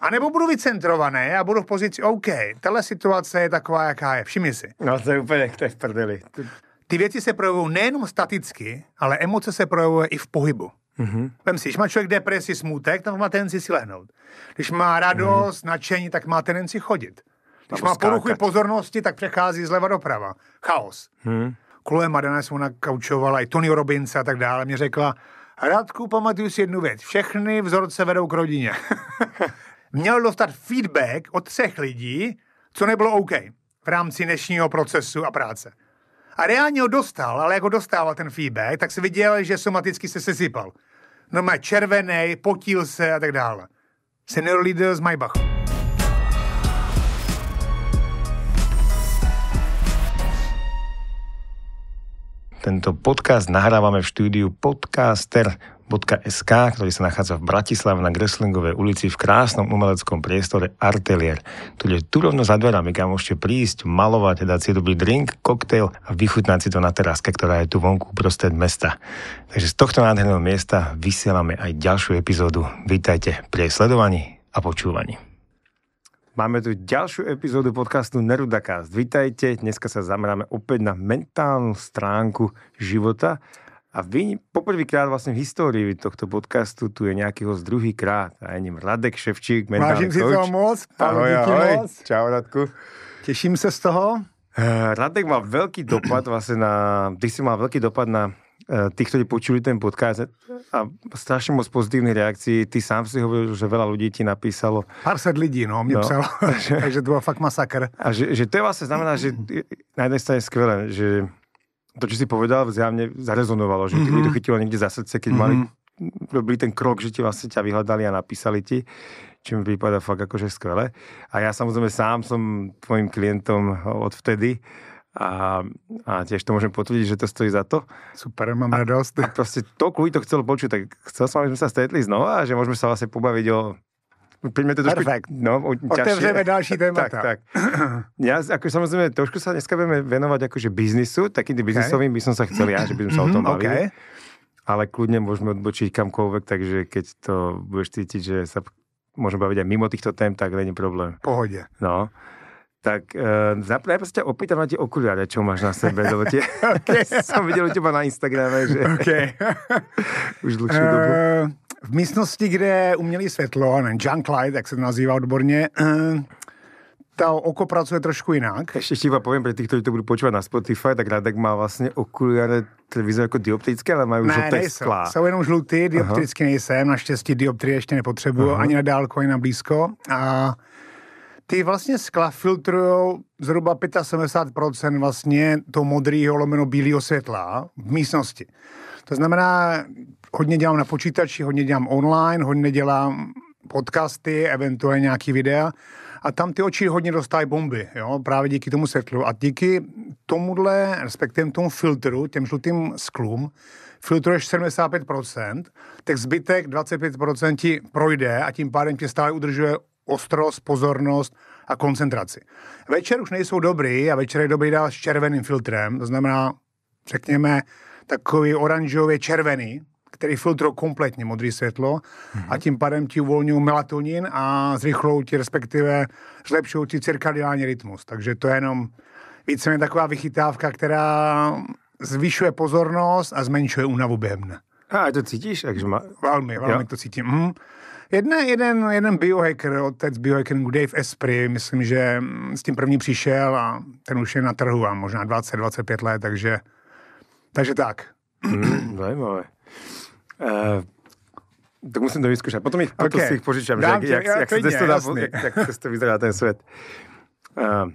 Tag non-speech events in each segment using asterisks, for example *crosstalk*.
A nebo budu vycentrovaný a budu v pozici OK, tahle situace je taková, jaká je, všimni si. No to je úplně, to je v prdeli. Ty věci se projevují nejenom staticky, ale emoce se projevují i v pohybu. Mm-hmm. Vem si, když má člověk depresi, smutek, tak má tendenci si lehnout. Když má radost, mm-hmm. nadšení, tak má tendenci chodit. Když má poruchy pozornosti, tak přechází zleva doprava. Chaos. Mm-hmm. Kluje Madana jsem ona kaučovala, i Tony Robbins a tak dále, mě řekla, Radku, pamatuju si jednu věc. Všechny vzorce vedou k rodině. *laughs* měl dostat feedback od třech lidí, co nebylo OK v rámci dnešního procesu a práce. A reálně ho dostal, ale jako dostával ten feedback, tak se viděl, že somaticky se sesypal. No má červený, potil se a tak dále. Senior leader z Maybachu. Tento podcast nahráváme v studiu Podcaster www.artelier.sk, ktorý sa nachádza v Bratislave na Greslingovej ulici v krásnom umeleckom priestore Artelier, Tu je tu rovno za dverami, kam môžete prísť, malovať, dať si dobrý drink, koktejl a vychutnať si to na teraske, ktorá je tu vonku prostred mesta. Takže z tohto nádherného miesta vysielame aj ďalšiu epizódu. Vítajte pri sledovaní a počúvaní. Máme tu ďalšiu epizódu podcastu Nerudakast. Vítajte, dneska sa zameráme opäť na mentálnu stránku života a vy poprvýkrát vlastně v historii tohto podcastu tu je nějaký host druhýkrát a je ním Radek Ševčík, mentální Vážím si toho moc, ahoj, ahoj. moc. Čau Radku. Těším se z toho. Eh, Radek má velký dopad vlastně na, ty si má velký dopad na eh, ty, kteří počuli ten podcast a strašně moc pozitivní reakcí. Ty sám si hovoril, že veľa lidí ti napísalo. Pár set lidí, no, mě no. psalo. Že, *laughs* takže to byl fakt masakr. A že, že to je vlastně znamená, že na jedné straně skvělé, že to, čo si povedal, zjavne zarezonovalo, že mm-hmm. to chytilo někde za srdce, keď mm-hmm. mali robili mhm. ten krok, že ti vlastně ťa vyhledali a napísali ti, čím vypadá fakt jakože skvěle. A já samozřejmě sám jsem tvojim klientom od vtedy a, a tiež to můžeme potvrdit, že to stojí za to. Super, mám radost. A, a prostě to, kvůli to chcel počuť, tak chcel som, aby sme sa stretli znova a že môžeme sa vlastne pobaviť o pojďme to trošku... Perfekt. No, Otevřeme další *laughs* témata. Tak, tak. Já ako samozrejme trošku sa dneska budeme venovať akože biznisu, takým tým biznisovým okay. by som sa chcel ja, že by som sa o tom mhm, Okay. Ale kľudne môžeme odbočiť kamkoľvek, takže keď to budeš cítiť, že sa môžeme baviť aj mimo týchto tém, tak není problém. Pohodě. No. Tak uh, najprv se tě opýtám na ty okuliare, čo máš na sebe, lebo tě, *laughs* okay. *laughs* jsem viděl u na Instagrame, že okay. už dlhší uh... dobu. Eh, v místnosti, kde umělý světlo, ne, junk light, jak se to nazývá odborně, eh, ta oko pracuje trošku jinak. Ještě vám povím, pro ty, kteří to budou počívat na Spotify, tak Radek má vlastně okuliare televize jako dioptrické, ale mají ne, žluté skla. Jsou jenom žlutý, dioptrické, Aha. nejsem, naštěstí dioptrie ještě nepotřebuju, Aha. ani na dálku, ani na blízko. A ty vlastně skla filtrují zhruba 75% vlastně to modrého lomeno bílého světla v místnosti. To znamená, hodně dělám na počítači, hodně dělám online, hodně dělám podcasty, eventuálně nějaký videa. A tam ty oči hodně dostají bomby, jo, právě díky tomu světlu. A díky tomuhle, respektive tomu filtru, těm žlutým sklům, filtruješ 75%, tak zbytek 25% ti projde a tím pádem tě stále udržuje ostrost, pozornost a koncentraci. Večer už nejsou dobrý a večer je dobrý dál s červeným filtrem, to znamená, řekněme, takový oranžově červený, který filtruje kompletně modré světlo mm-hmm. a mhm. tím pádem ti uvolňují melatonin a zrychlují ti, respektive zlepšují ti cirkadiální rytmus. Takže to je jenom víceméně taková vychytávka, která zvyšuje pozornost a zmenšuje únavu během dne. A to cítíš? Takže má... Velmi, velmi jo. to cítím. Mm. Jedna, jeden, jeden biohacker, otec biohackingu Dave Esprit, myslím, že mm, s tím první přišel a ten už je na trhu a možná 20-25 let, takže, takže tak. Hmm, Uh, tak musím to vyzkoušet. Potom jich, okay. si jich požičám, Dám že, jak, tě, jak, klidně, se to dá, jak, jak se to vyzerá ten svět. Uh, eh,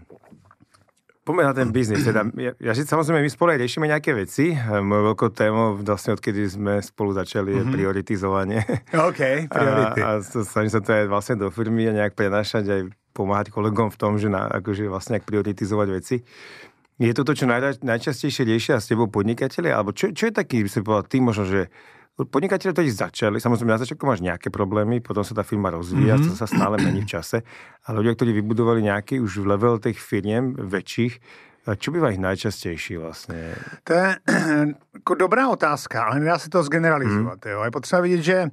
Pojďme na ten biznis. Teda, ja, ja, samozřejmě my spolu řešíme nějaké věci. Eh, moje velkou tému, vlastně odkedy jsme spolu začali, je mm -hmm. prioritizovanie. OK, *laughs* priority. A, a snažím se to aj vlastně do firmy a nějak prenášať a pomáhat kolegům v tom, že na, akože vlastně jak prioritizovat věci. Je to to, čo najčastejšie riešia s tebou podnikatelia? Alebo čo, čo je taký, by si povedal, ty možno, že Podnikatelé totiž začali, samozřejmě na začátku máš nějaké problémy, potom se ta firma rozvíjí, mm-hmm. to se stále mění v čase. A lidé, kteří vybudovali nějaký už level těch firm větších, co bývá jich nejčastější vlastně? To je *clears throat* jako dobrá otázka, ale nedá se to zgeneralizovat. Mm. Jo. Je potřeba vidět, že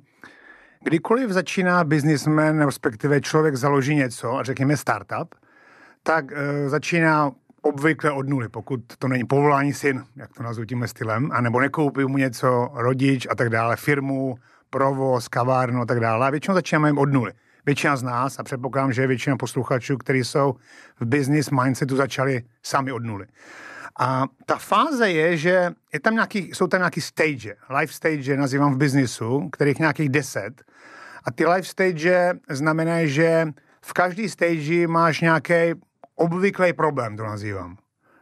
kdykoliv začíná biznismen, respektive člověk založí něco, a řekněme startup, tak e, začíná obvykle od nuly, pokud to není povolání syn, jak to nazvu tímhle stylem, anebo nekoupí mu něco rodič a tak dále, firmu, provoz, kavárnu a tak dále. A většinou začínáme od nuly. Většina z nás, a předpokládám, že většina posluchačů, kteří jsou v business mindsetu, začali sami od nuly. A ta fáze je, že je tam nějaký, jsou tam nějaký stage, life stage nazývám v biznisu, kterých nějakých deset. A ty life stage znamená, že v každý stage máš nějaký obvyklý problém, to nazývám.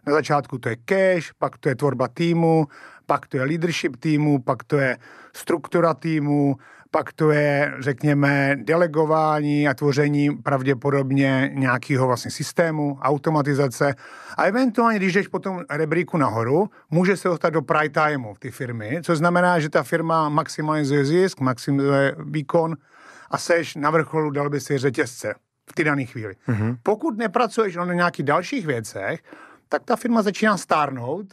Na začátku to je cash, pak to je tvorba týmu, pak to je leadership týmu, pak to je struktura týmu, pak to je, řekněme, delegování a tvoření pravděpodobně nějakého vlastně systému, automatizace. A eventuálně, když jdeš po tom rebríku nahoru, může se dostat do prime timeu ty firmy, což znamená, že ta firma maximalizuje zisk, maximalizuje výkon a seš na vrcholu, dal by si řetězce v ty dané chvíli. Mm-hmm. Pokud nepracuješ na nějakých dalších věcech, tak ta firma začíná stárnout,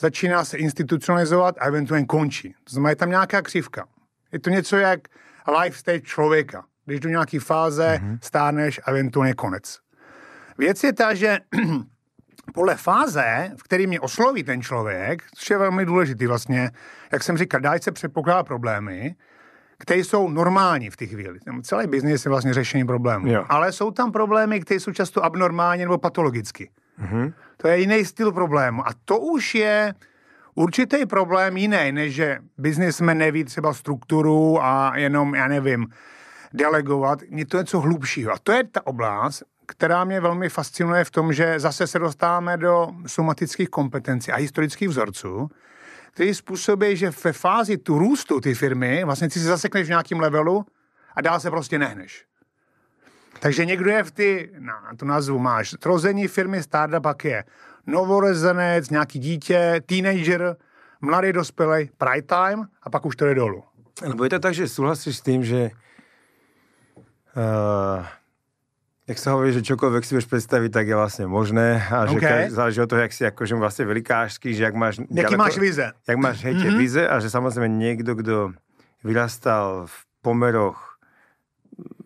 začíná se institucionalizovat a eventuálně končí. To znamená, je tam nějaká křivka. Je to něco jak life stage člověka. Když do nějaké fáze mm-hmm. stárneš a eventuálně konec. Věc je ta, že *clears throat* podle fáze, v které mě osloví ten člověk, což je velmi důležitý vlastně, jak jsem říkal, dá se předpokládá problémy, které jsou normální v té chvíli. Celý biznis je vlastně řešení problémů. Jo. Ale jsou tam problémy, které jsou často abnormální nebo patologicky. Mm-hmm. To je jiný styl problému. A to už je určitý problém jiný, než že biznismen neví třeba strukturu a jenom, já nevím, delegovat. Je to něco hlubšího. A to je ta oblast, která mě velmi fascinuje v tom, že zase se dostáváme do somatických kompetencí a historických vzorců, který způsobí, že ve fázi tu růstu ty firmy, vlastně ty se zasekneš v nějakém levelu a dál se prostě nehneš. Takže někdo je v ty, na tu názvu máš, trození firmy startup pak je novorezenec, nějaký dítě, teenager, mladý dospělý, prime time a pak už to jde dolů. Nebo je to tak, že souhlasíš s tím, že uh jak se hovorí, že čokoľvek si vieš představit, tak je vlastně možné a že okay. záleží o to, jak si jakože vlastně velikářský, že jak máš... Jaký daleko, máš vize. Jak máš hejtě mm-hmm. vize a že samozřejmě někdo, kdo vyrastal v pomeroch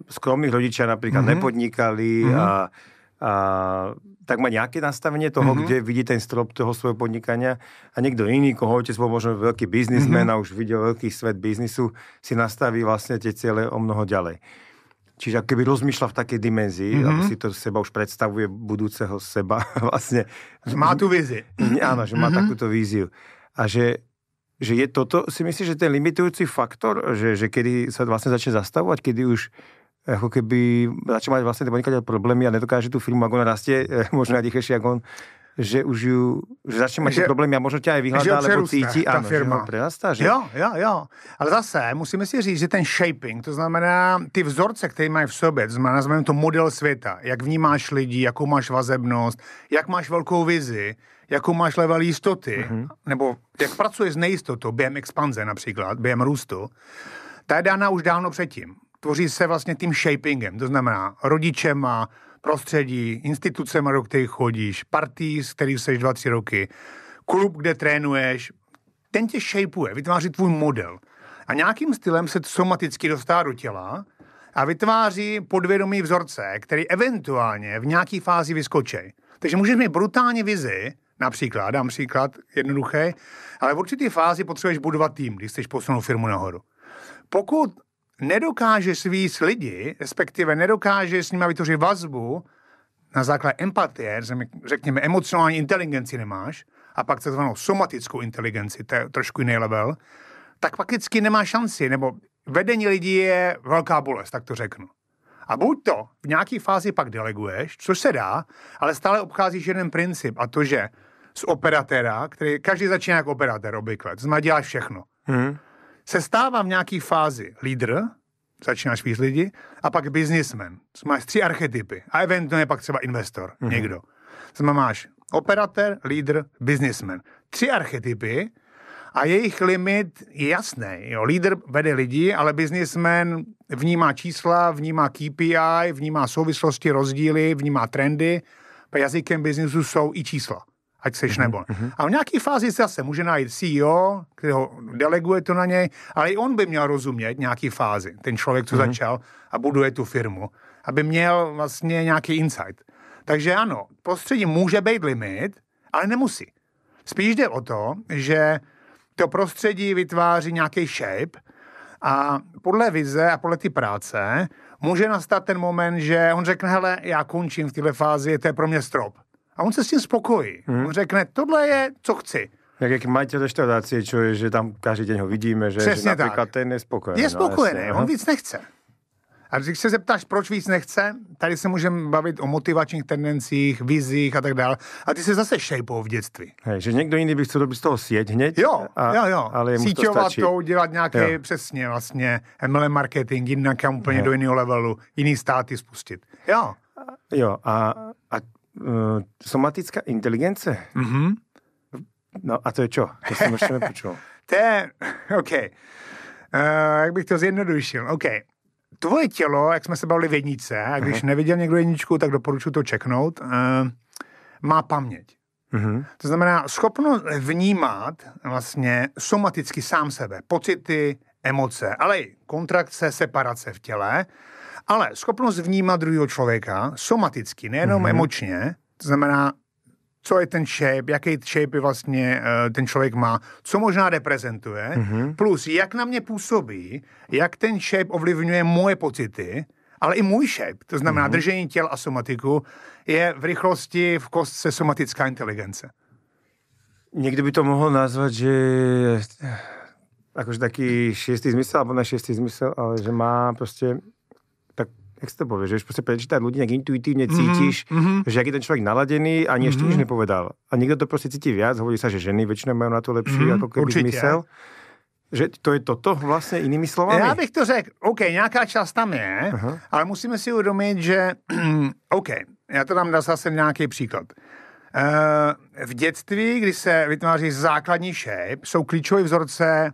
skromných rodičů, například mm-hmm. nepodnikali mm-hmm. a, a tak má nějaké nastavení toho, mm-hmm. kde vidí ten strop toho svého podnikání, a někdo jiný, koho otec byl možná velký biznismen mm-hmm. a už viděl velký svět biznisu, si nastaví vlastně ty cíle o mnoho ďalej. Čiže keby rozmýšľa v také dimenzii, mm-hmm. aby si to seba už predstavuje budúceho seba *laughs* vlastne. Má tu vizi. *clears throat* Áno, že má mm-hmm. takúto víziu. A že, že je toto, si myslíš, že ten limitujúci faktor, že, že kedy sa vlastne začne zastavovať, kedy už ako keby začal mať vlastne problémy a nedokáže tú firmu, ako ona rastie, *laughs* možno aj rýchlejšie, ako on že už ju, že začne mať že, problém, já možno tě aj vyhledá, alebo cítí, ta ano, firma. že ho prerastá, že? Jo, jo, jo. Ale zase musíme si říct, že ten shaping, to znamená ty vzorce, které mají v sobě, to znamená, znamená to model světa, jak vnímáš lidi, jakou máš vazebnost, jak máš velkou vizi, jakou máš level jistoty, mm-hmm. nebo jak pracuješ s nejistotou během expanze například, během růstu, ta je dána už dávno předtím. Tvoří se vlastně tím shapingem, to znamená rodičema, prostředí, instituce, do kterých chodíš, partí, z kterých jsi 20 roky, klub, kde trénuješ, ten tě shapeuje, vytváří tvůj model. A nějakým stylem se somaticky dostává do těla a vytváří podvědomí vzorce, který eventuálně v nějaký fázi vyskočí. Takže můžeš mít brutální vizi, například, dám příklad jednoduché, ale v určité fázi potřebuješ budovat tým, když chceš posunout firmu nahoru. Pokud nedokáže svíst lidi, respektive nedokáže s nimi vytvořit vazbu na základě empatie, řekněme emocionální inteligenci nemáš, a pak takzvanou somatickou inteligenci, to je trošku jiný level, tak fakticky nemá šanci, nebo vedení lidí je velká bolest, tak to řeknu. A buď to v nějaké fázi pak deleguješ, což se dá, ale stále obcházíš jeden princip a to, že z operatéra, který každý začíná jako operatér obvykle, to znamená děláš všechno. Hmm se stává v nějaký fázi lídr, začínáš víc lidi, a pak businessman. Máš tři archetypy a eventuálně pak třeba investor, mm-hmm. někdo. Znamená, máš operatér, lídr, businessman. Tři archetypy a jejich limit je jasný. Jo, lídr vede lidi, ale businessman vnímá čísla, vnímá KPI, vnímá souvislosti, rozdíly, vnímá trendy. jazykem biznisu jsou i čísla ať seš mm-hmm. nebo. Mhm. A v nějaký fázi zase může najít CEO, který ho deleguje to na něj, ale i on by měl rozumět nějaký fázi, ten člověk, co mm-hmm. začal a buduje tu firmu, aby měl vlastně nějaký insight. Takže ano, prostředí může být limit, ale nemusí. Spíš jde o to, že to prostředí vytváří nějaký shape a podle vize a podle ty práce může nastat ten moment, že on řekne, hele, já končím v této fázi, to je pro mě strop a on se s tím spokojí. Hmm. On řekne, tohle je, co chci. Jak, jak majitel reštaurácie, čo je, že tam každý den ho vidíme, že, že například ten je spokojený. Je no, spokojený, no, jasně, on víc nechce. A když se zeptáš, proč víc nechce, tady se můžeme bavit o motivačních tendencích, vizích a tak dále. A ty se zase šejpou v dětství. Hej, že někdo jiný by chtěl z toho sjet hned. Jo, a, jo, jo. Ale to, stačí. to udělat nějaký jo. přesně vlastně MLM marketing, jinak úplně jo. do jiného levelu, jiný státy spustit. Jo. Jo, a, a uh, somatická inteligence? -hmm. No a to je čo? To jsem ještě nepočul. *laughs* to je, OK. Uh, jak bych to zjednodušil? OK. Tvoje tělo, jak jsme se bavili v jednice, a když uh-huh. neviděl někdo jedničku, tak doporučuji to čeknout, uh, má paměť. Uh-huh. To znamená schopnost vnímat vlastně somaticky sám sebe, pocity, emoce, ale i kontrakce, separace v těle ale schopnost vnímat druhého člověka somaticky, nejenom mm-hmm. emočně, to znamená, co je ten shape, jaký shape vlastně uh, ten člověk má, co možná reprezentuje, mm-hmm. plus jak na mě působí, jak ten shape ovlivňuje moje pocity, ale i můj shape, to znamená mm-hmm. držení těl a somatiku, je v rychlosti v kostce somatická inteligence. Někdy by to mohlo nazvat, že eh, jakož taký šestý zmysel, nebo na šestý zmysel, ale že má prostě jak se to povie, že už proste prečítať ľudí, nejak intuitívne cítiš, mm-hmm. že aký mhm, mhm. ten človek naladený a ani mm-hmm. nič nepovedal. A niekto to proste cíti viac, hovorí sa, že ženy väčšinou majú na to lepší mm-hmm. ako keby Určitě. Že to je toto vlastně jinými slovy? Já bych to řekl, OK, nějaká část tam je, uh-huh. ale musíme si uvědomit, že *clears throat* OK, já to dám zase nějaký příklad. Eh, v dětství, kdy se vytváří základní šejp, jsou klíčové vzorce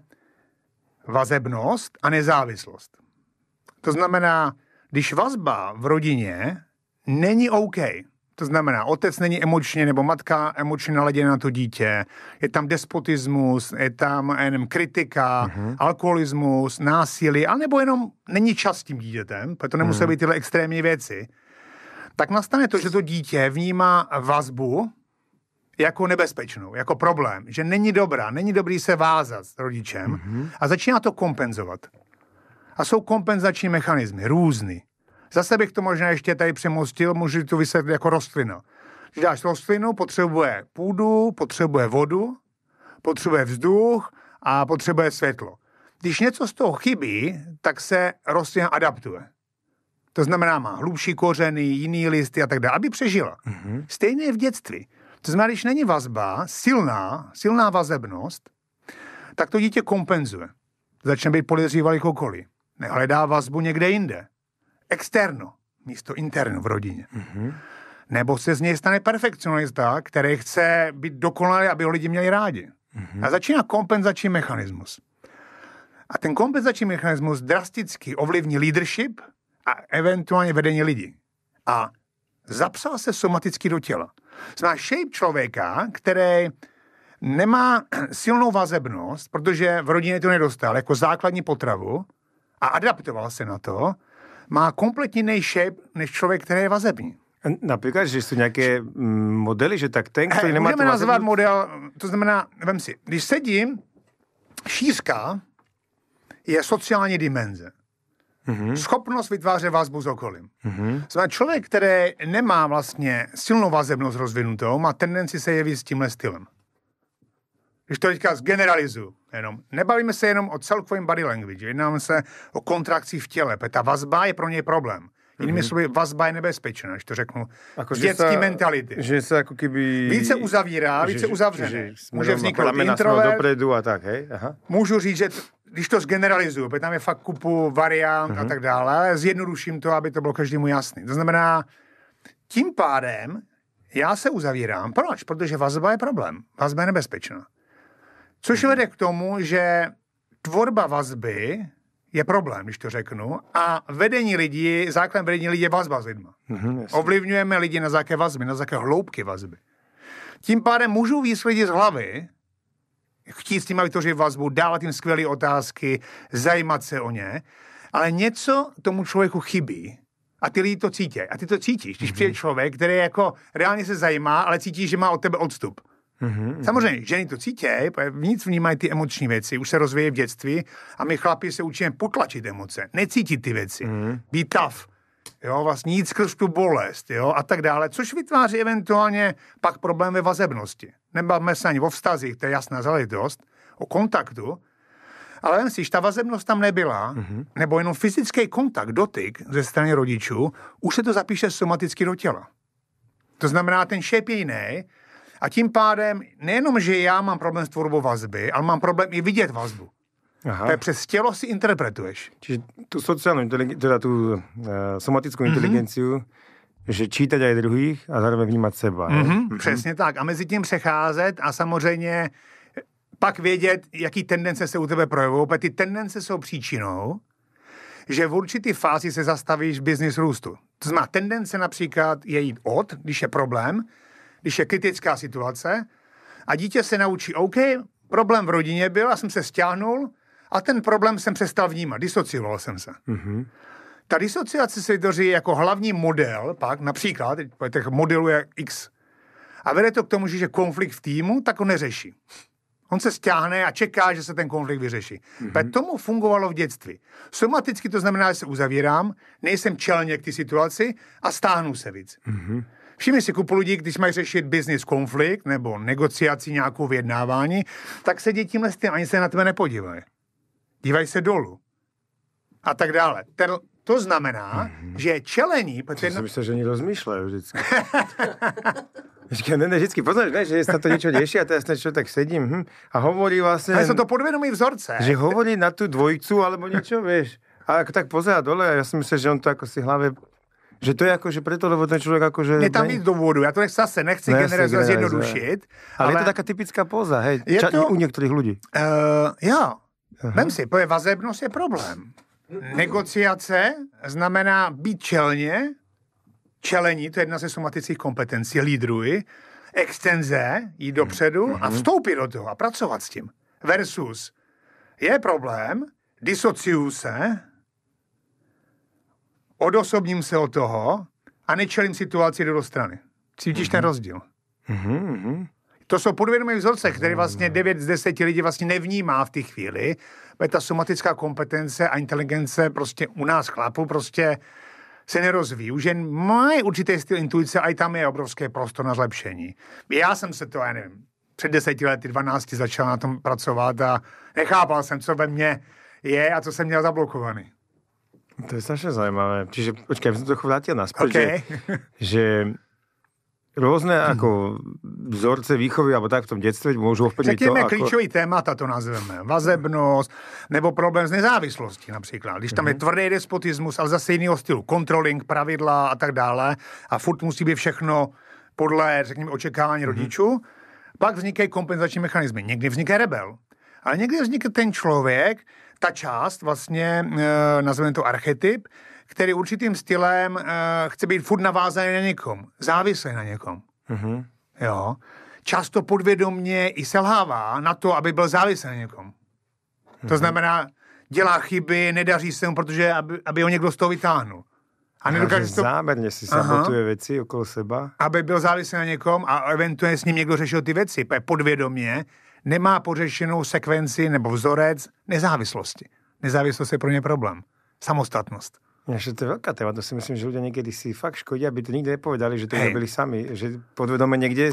vazebnost a nezávislost. To znamená, když vazba v rodině není OK, to znamená, otec není emočně, nebo matka emočně naladěna na to dítě, je tam despotismus, je tam jenom kritika, mm-hmm. alkoholismus, násilí, anebo jenom není čas tím dítětem, proto nemusí mm. být tyhle extrémní věci, tak nastane to, že to dítě vnímá vazbu jako nebezpečnou, jako problém, že není dobrá, není dobrý se vázat s rodičem mm-hmm. a začíná to kompenzovat. A jsou kompenzační mechanismy, různý. Zase bych to možná ještě tady přemostil, můžu to vysvětlit jako rostlina. Když dáš rostlinu, potřebuje půdu, potřebuje vodu, potřebuje vzduch a potřebuje světlo. Když něco z toho chybí, tak se rostlina adaptuje. To znamená, má hlubší kořeny, jiný listy a tak dále, aby přežila. Mm-hmm. Stejně je v dětství. To znamená, když není vazba silná, silná vazebnost, tak to dítě kompenzuje. Začne být podezřívat kokoliv. Nehledá vazbu někde jinde. Externo, místo interno v rodině. Mm-hmm. Nebo se z něj stane perfekcionista, který chce být dokonalý, aby ho lidi měli rádi. Mm-hmm. A začíná kompenzační mechanismus. A ten kompenzační mechanismus drasticky ovlivní leadership a eventuálně vedení lidí. A zapsal se somaticky do těla. Zná shape člověka, který nemá *clears throat* silnou vazebnost, protože v rodině to nedostal jako základní potravu, a adaptoval se na to, má kompletně jiný shape než člověk, který je vazební. Například, že jsou nějaké mm, modely, že tak ten, který eh, nemá... Můžeme nazvat vazební... model, to znamená, vem si, když sedím, šířka je sociální dimenze. Mm-hmm. Schopnost vytvářet vazbu s okolím. Mm-hmm. Znamená, člověk, který nemá vlastně silnou vazebnost rozvinutou, má tendenci se jevit s tímhle stylem když to teďka zgeneralizuju, jenom, nebavíme se jenom o celkovém body language, jednáme se o kontrakcích v těle, protože ta vazba je pro něj problém. Jinými mm-hmm. slovy, vazba je nebezpečná, když to řeknu. Jako, dětský že se, mentality. Že se jako kdyby... Více uzavírá, že, více uzavřené. Že, že Může vzniknout no, introvert. a tak, hej? Aha. Můžu říct, že t- když to zgeneralizuju, protože tam je fakt kupu variant mm-hmm. a mhm. tak dále, zjednoduším to, aby to bylo každému jasný. To znamená, tím pádem já se uzavírám. Proč? Protože vazba je problém. Vazba je nebezpečná. Což mhm. vede k tomu, že tvorba vazby je problém, když to řeknu, a vedení lidí, základem vedení lidí je vazba s lidma. Mm-hmm, Ovlivňujeme lidi na základě vazby, na základě hloubky vazby. Tím pádem můžu víc lidi z hlavy, chtít s nimi vytvořit vazbu, dávat jim skvělé otázky, zajímat se o ně, ale něco tomu člověku chybí a ty lidi to cítí. A ty to cítíš, když mm-hmm. přijde mhm. člověk, který jako reálně se zajímá, ale cítí, že má od tebe odstup. Mm-hmm. Samozřejmě, ženy to cítí, víc vnímají ty emoční věci, už se rozvíjí v dětství a my chlapi se učíme potlačit emoce, necítit ty věci, mm-hmm. být tough, jo, vlastně nic skrz tu bolest, jo, a tak dále, což vytváří eventuálně pak problém ve vazebnosti. Nebavme se ani o vztazích, to je jasná záležitost, o kontaktu, ale jen si, když ta vazebnost tam nebyla, mm-hmm. nebo jenom fyzický kontakt, dotyk ze strany rodičů, už se to zapíše somaticky do těla. To znamená, ten šep je jiný, a tím pádem nejenom, že já mám problém s tvorbou vazby, ale mám problém i vidět vazbu. Aha. To je přes tělo si interpretuješ. Čiže tu sociální, teda tu uh, somatickou mm-hmm. inteligenci, že čítat aj druhých a zároveň vnímat seba. Mm-hmm, mm-hmm. Přesně tak. A mezi tím přecházet a samozřejmě eh, pak vědět, jaký tendence se u tebe projevují, protože ty tendence jsou příčinou, že v určitý fázi se zastavíš v business růstu. To znamená, tendence například je jít od, když je problém, když je kritická situace a dítě se naučí, OK, problém v rodině byl a jsem se stáhnul a ten problém jsem přestal vnímat, disocioval jsem se. Mm-hmm. Ta disociace se vytvoří jako hlavní model, pak například, těch modelů je X. A vede to k tomu, že konflikt v týmu tak ho neřeší. On se stáhne a čeká, že se ten konflikt vyřeší. Mm-hmm. tomu fungovalo v dětství. Somaticky to znamená, že se uzavírám, nejsem čelně k té situaci a stáhnu se víc. Mm-hmm. Všimni si kupu lidí, když mají řešit business konflikt nebo negociaci nějakou vyjednávání, tak se dětím s tím ani se na tebe nepodívají. Dívají se dolů. A tak dále. Ten, to znamená, mm-hmm. že čelení... Ten... Já jsem myslel, že někdo zmýšlel vždycky. Říkám, *laughs* ne, ne, vždycky poznáš, ne, že se to něco děší a teď ten tak sedím hm, a hovorí vlastně... Ale jsou to podvědomí vzorce. Že hovorí na tu dvojicu alebo něco, víš. A tak pozerá dole a já si myslím, že on to jako si hlavě že to je jako, že proto, lebo ten člověk jako, že... Je tam víc důvodu, já to nechci zase, nechci ne, generalizovat, zjednodušit. Ale, ale, je to taká typická poza, hej, je ča, to... u některých lidí. Uh, jo, Aha. vem si, poje, vazebnost je problém. Negociace znamená být čelně, čelení, to je jedna ze somatických kompetencí, lídruji, extenze, jít mhm. dopředu mm-hmm. a mhm. vstoupit do toho a pracovat s tím. Versus je problém, disociuse, se, odosobním se od toho a nečelím situaci do strany. Cítíš mm-hmm. ten mhm. rozdíl? Mm-hmm. To jsou podvědomé vzorce, které vlastně 9 z 10 lidí vlastně nevnímá v té chvíli. Ta somatická kompetence a inteligence prostě u nás chlapů prostě se nerozvíjí. Už jen mají určitý styl intuice a i tam je obrovský prostor na zlepšení. Já jsem se to, já nevím, před deseti lety, 12 začal na tom pracovat a nechápal jsem, co ve mně je a co jsem měl zablokovaný. To je strašne zaujímavé. Čiže, počkaj, som to vrátil naspäť, okay. že, že rôzne mhm. ako vzorce výchovy alebo tak v tom detstve môžu ovplyvniť to, ako... klíčový témata, to nazveme. Vazebnost, nebo problém s nezávislostí například. Když tam -hmm. je mhm. tvrdý despotismus, ale zase jiného stylu. Controlling, pravidla a tak dále. A furt musí být všechno podle, řekněme, očekávání -hmm. rodičů. Pak vznikají kompenzační mechanismy. Někdy vznikne rebel. Ale někdy vznikne ten člověk, ta část, vlastně, eh, nazveme to archetyp, který určitým stylem eh, chce být furt navázaný na někom, závislý na někom. Mm-hmm. Jo. Často podvědomně i selhává na to, aby byl závislý na někom. Mm-hmm. To mhm. znamená, dělá chyby, nedaří se mu, protože aby, aby ho někdo z toho vytáhnul. A nedokáže to... Záměrně si sabotuje Aha. věci okolo seba. Aby byl závislý na někom a eventuálně s ním někdo řešil ty věci. Podvědomě nemá pořešenou sekvenci nebo vzorec nezávislosti. Nezávislost je pro ně problém. Samostatnost. Že to je veľká téma, to si myslím, že ľudia niekedy si fakt škodí, aby to nikdy nepovedali, že to hey. byli sami, že podvedome někde.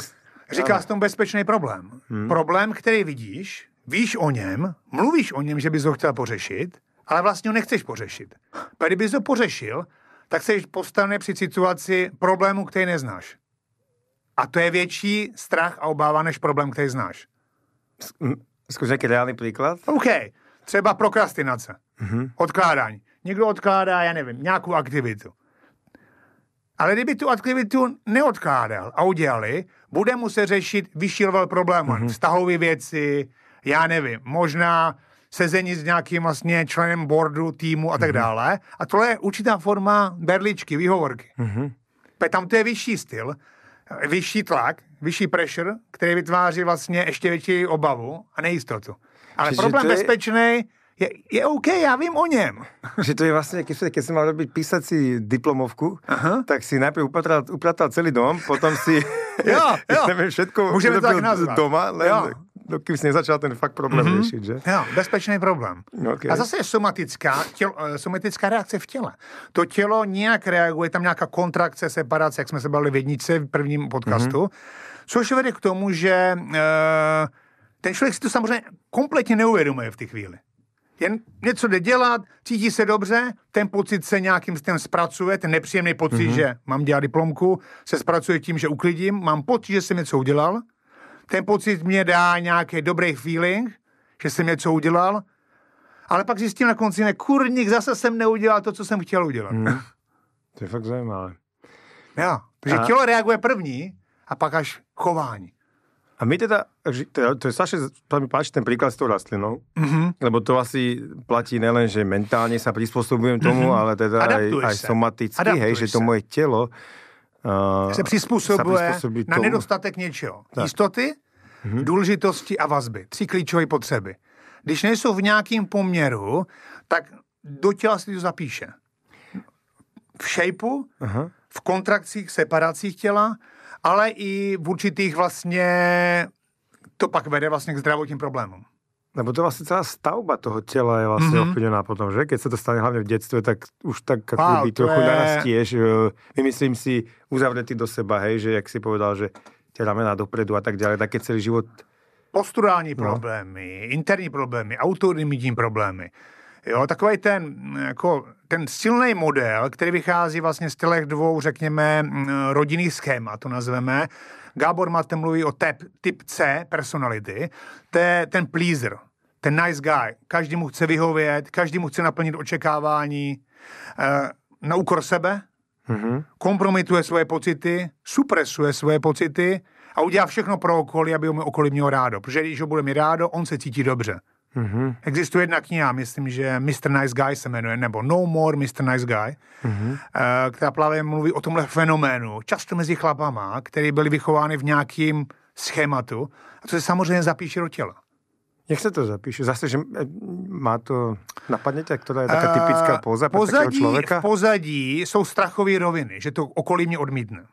Říká se tomu bezpečný problém. Hmm. Problém, který vidíš, víš o něm, mluvíš o něm, že bys ho chtěl pořešit, ale vlastně ho nechceš pořešit. A kdybys ho pořešil, tak se postane při situaci problému, který neznáš. A to je větší strach a obáva než problém, který znáš. Zkus nějaký reálný příklad. OK. Třeba prokrastinace. Mm-hmm. Odkládání. Někdo odkládá, já nevím, nějakou aktivitu. Ale kdyby tu aktivitu neodkládal a udělali, bude muset řešit vyšší level problémů. Mm-hmm. Vztahové věci, já nevím, možná sezení s nějakým vlastně členem boardu, týmu a tak mm-hmm. dále. A tohle je určitá forma berličky, výhovorky. Mm-hmm. Tam to je vyšší styl, vyšší tlak, vyšší pressure, který vytváří vlastně ještě větší obavu a nejistotu. Ale Čiže problém je... bezpečný je, je OK, já vím o něm. *laughs* Že to je vlastně, když keď jsem mal robiť písací diplomovku, Aha. tak si najprv upratal, upratal celý dom, potom si *laughs* jo, *laughs* jo. všetko Můžeme to tak nazvat. doma, len jo. dokud jsi nezačal ten fakt problém mm-hmm. řešit, že? Jo, bezpečný problém. No, okay. A zase je somatická, tělo, eh, somatická reakce v těle. To tělo nějak reaguje, tam nějaká kontrakce, separace, jak jsme se bavili v jednice v prvním podcastu, mm-hmm Což vede k tomu, že eh, ten člověk si to samozřejmě kompletně neuvědomuje v té chvíli. Jen něco jde dělat, cítí se dobře, ten pocit se nějakým stem zpracuje, ten nepříjemný pocit, mm-hmm. že mám dělat diplomku, se zpracuje tím, že uklidím, mám pocit, že jsem něco udělal, ten pocit mě dá nějaký dobrý feeling, že jsem něco udělal, ale pak zjistím na konci, ne, kurník, zase jsem neudělal to, co jsem chtěl udělat. Mm. *laughs* To je fakt zajímavé. Jo, takže A... tělo reaguje první a pak až chování. A my teda, to je strašne, to mi páči ten príklad s tou rastlinou, mm-hmm. lebo to asi platí nelen, že mentálne sa prispôsobujem tomu, mm-hmm. ale teda i aj, aj somaticky, Adaptuješ hej, sa. že to moje telo uh, se přizpůsobuje sa na tomu. nedostatek něčeho. Tak. Jistoty, mm-hmm. důležitosti a vazby. Tři klíčové potřeby. Když nejsou v nějakém poměru, tak do těla si to zapíše. V šejpu, v kontrakcích, separacích těla, ale i v určitých vlastně to pak vede vlastně k zdravotním problémům. Nebo to vlastně celá stavba toho těla je vlastně mm-hmm. ovplyvněná potom, že? Keď se to stane hlavně v dětství, tak už tak jako wow, by trochu je... narastíš. Eh, myslím si, uzavretý do seba, hej, že jak si povedal, že tě ramena dopredu a tak dále, tak je celý život... Posturální no. problémy, interní problémy, autoimunitní problémy. Jo, takový ten, jako, ten silný model, který vychází vlastně z těch dvou, řekněme, mm, rodinných schémat, to nazveme. Gábor Mate mluví o typ, typ C personality, to je ten pleaser, ten nice guy. Každý mu chce vyhovět, každý mu chce naplnit očekávání eh, na úkor sebe, mm-hmm. kompromituje svoje pocity, supresuje svoje pocity a udělá všechno pro okolí, aby ho okolí mělo rádo. Protože když ho bude mít rádo, on se cítí dobře. Mm-hmm. Existuje jedna kniha, myslím, že Mr. Nice Guy se jmenuje, nebo No More Mr. Nice Guy, mm-hmm. Eh, která právě mluví o tomhle fenoménu, často mezi chlapama, který byli vychovány v nějakým schématu, a co se samozřejmě zapíše do těla. Jak se to zapíše? Zase, že eh, má to... napadně jak to je taková eh, typická poza pro pozadí, člověka? V pozadí jsou strachové roviny, že to okolí mě odmítne.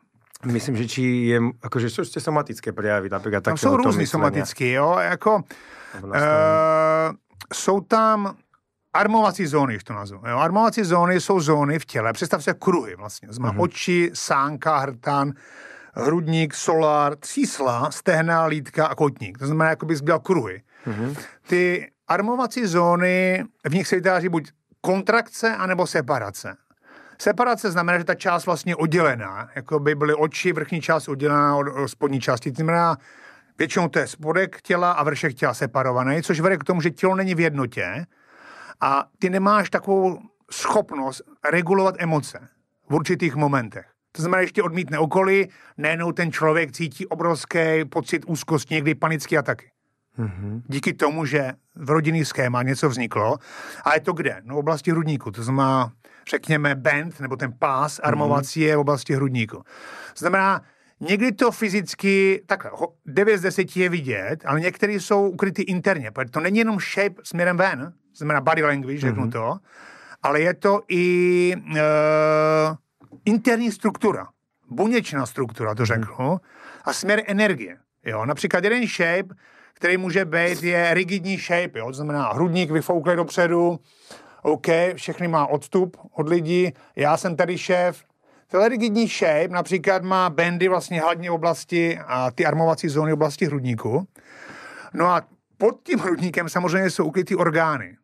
Myslím, že či je, jakože jsou somatické prejavy, například Tam jsou různé somatické, jo, jako Uh, jsou tam armovací zóny, jak to nazvu. Jo, armovací zóny jsou zóny v těle. Představ se kruhy vlastně. Zma mm-hmm. oči, sánka, hrtan, hrudník, solár, třísla, stehna, lítka a kotník. To znamená, jako bys byl kruhy. Mm-hmm. Ty armovací zóny, v nich se vytáří buď kontrakce, anebo separace. Separace znamená, že ta část vlastně oddělená, jako by byly oči, vrchní část oddělená od, od spodní části. To znamená, Většinou to je spodek těla a vršek těla separovaný, což vede k tomu, že tělo není v jednotě a ty nemáš takovou schopnost regulovat emoce v určitých momentech. To znamená, ještě odmítne okolí, nejenom ten člověk cítí obrovský pocit úzkosti, někdy panické ataky. Mm-hmm. Díky tomu, že v rodinný schéma něco vzniklo. A je to kde? No v oblasti hrudníku. To znamená, řekněme, band nebo ten pás mhm. armovací mm-hmm. je v oblasti hrudníku. Znamená, Někdy to fyzicky, tak 9 z 10 je vidět, ale některé jsou ukryty interně, protože to není jenom shape směrem ven, znamená body language, řeknu mm-hmm. to, ale je to i e, interní struktura, buněčná struktura, to mhm. řeknu, mm-hmm. a směr energie. Jo, například jeden shape, který může být, je rigidní shape, jo, to znamená hrudník vyfouklý dopředu, OK, všechny má odstup od lidí, já jsem tady šéf, Rigidní shape například má bendy vlastně hladní oblasti a ty armovací zóny oblasti hrudníku. No a pod tím hrudníkem samozřejmě jsou ukryty orgány.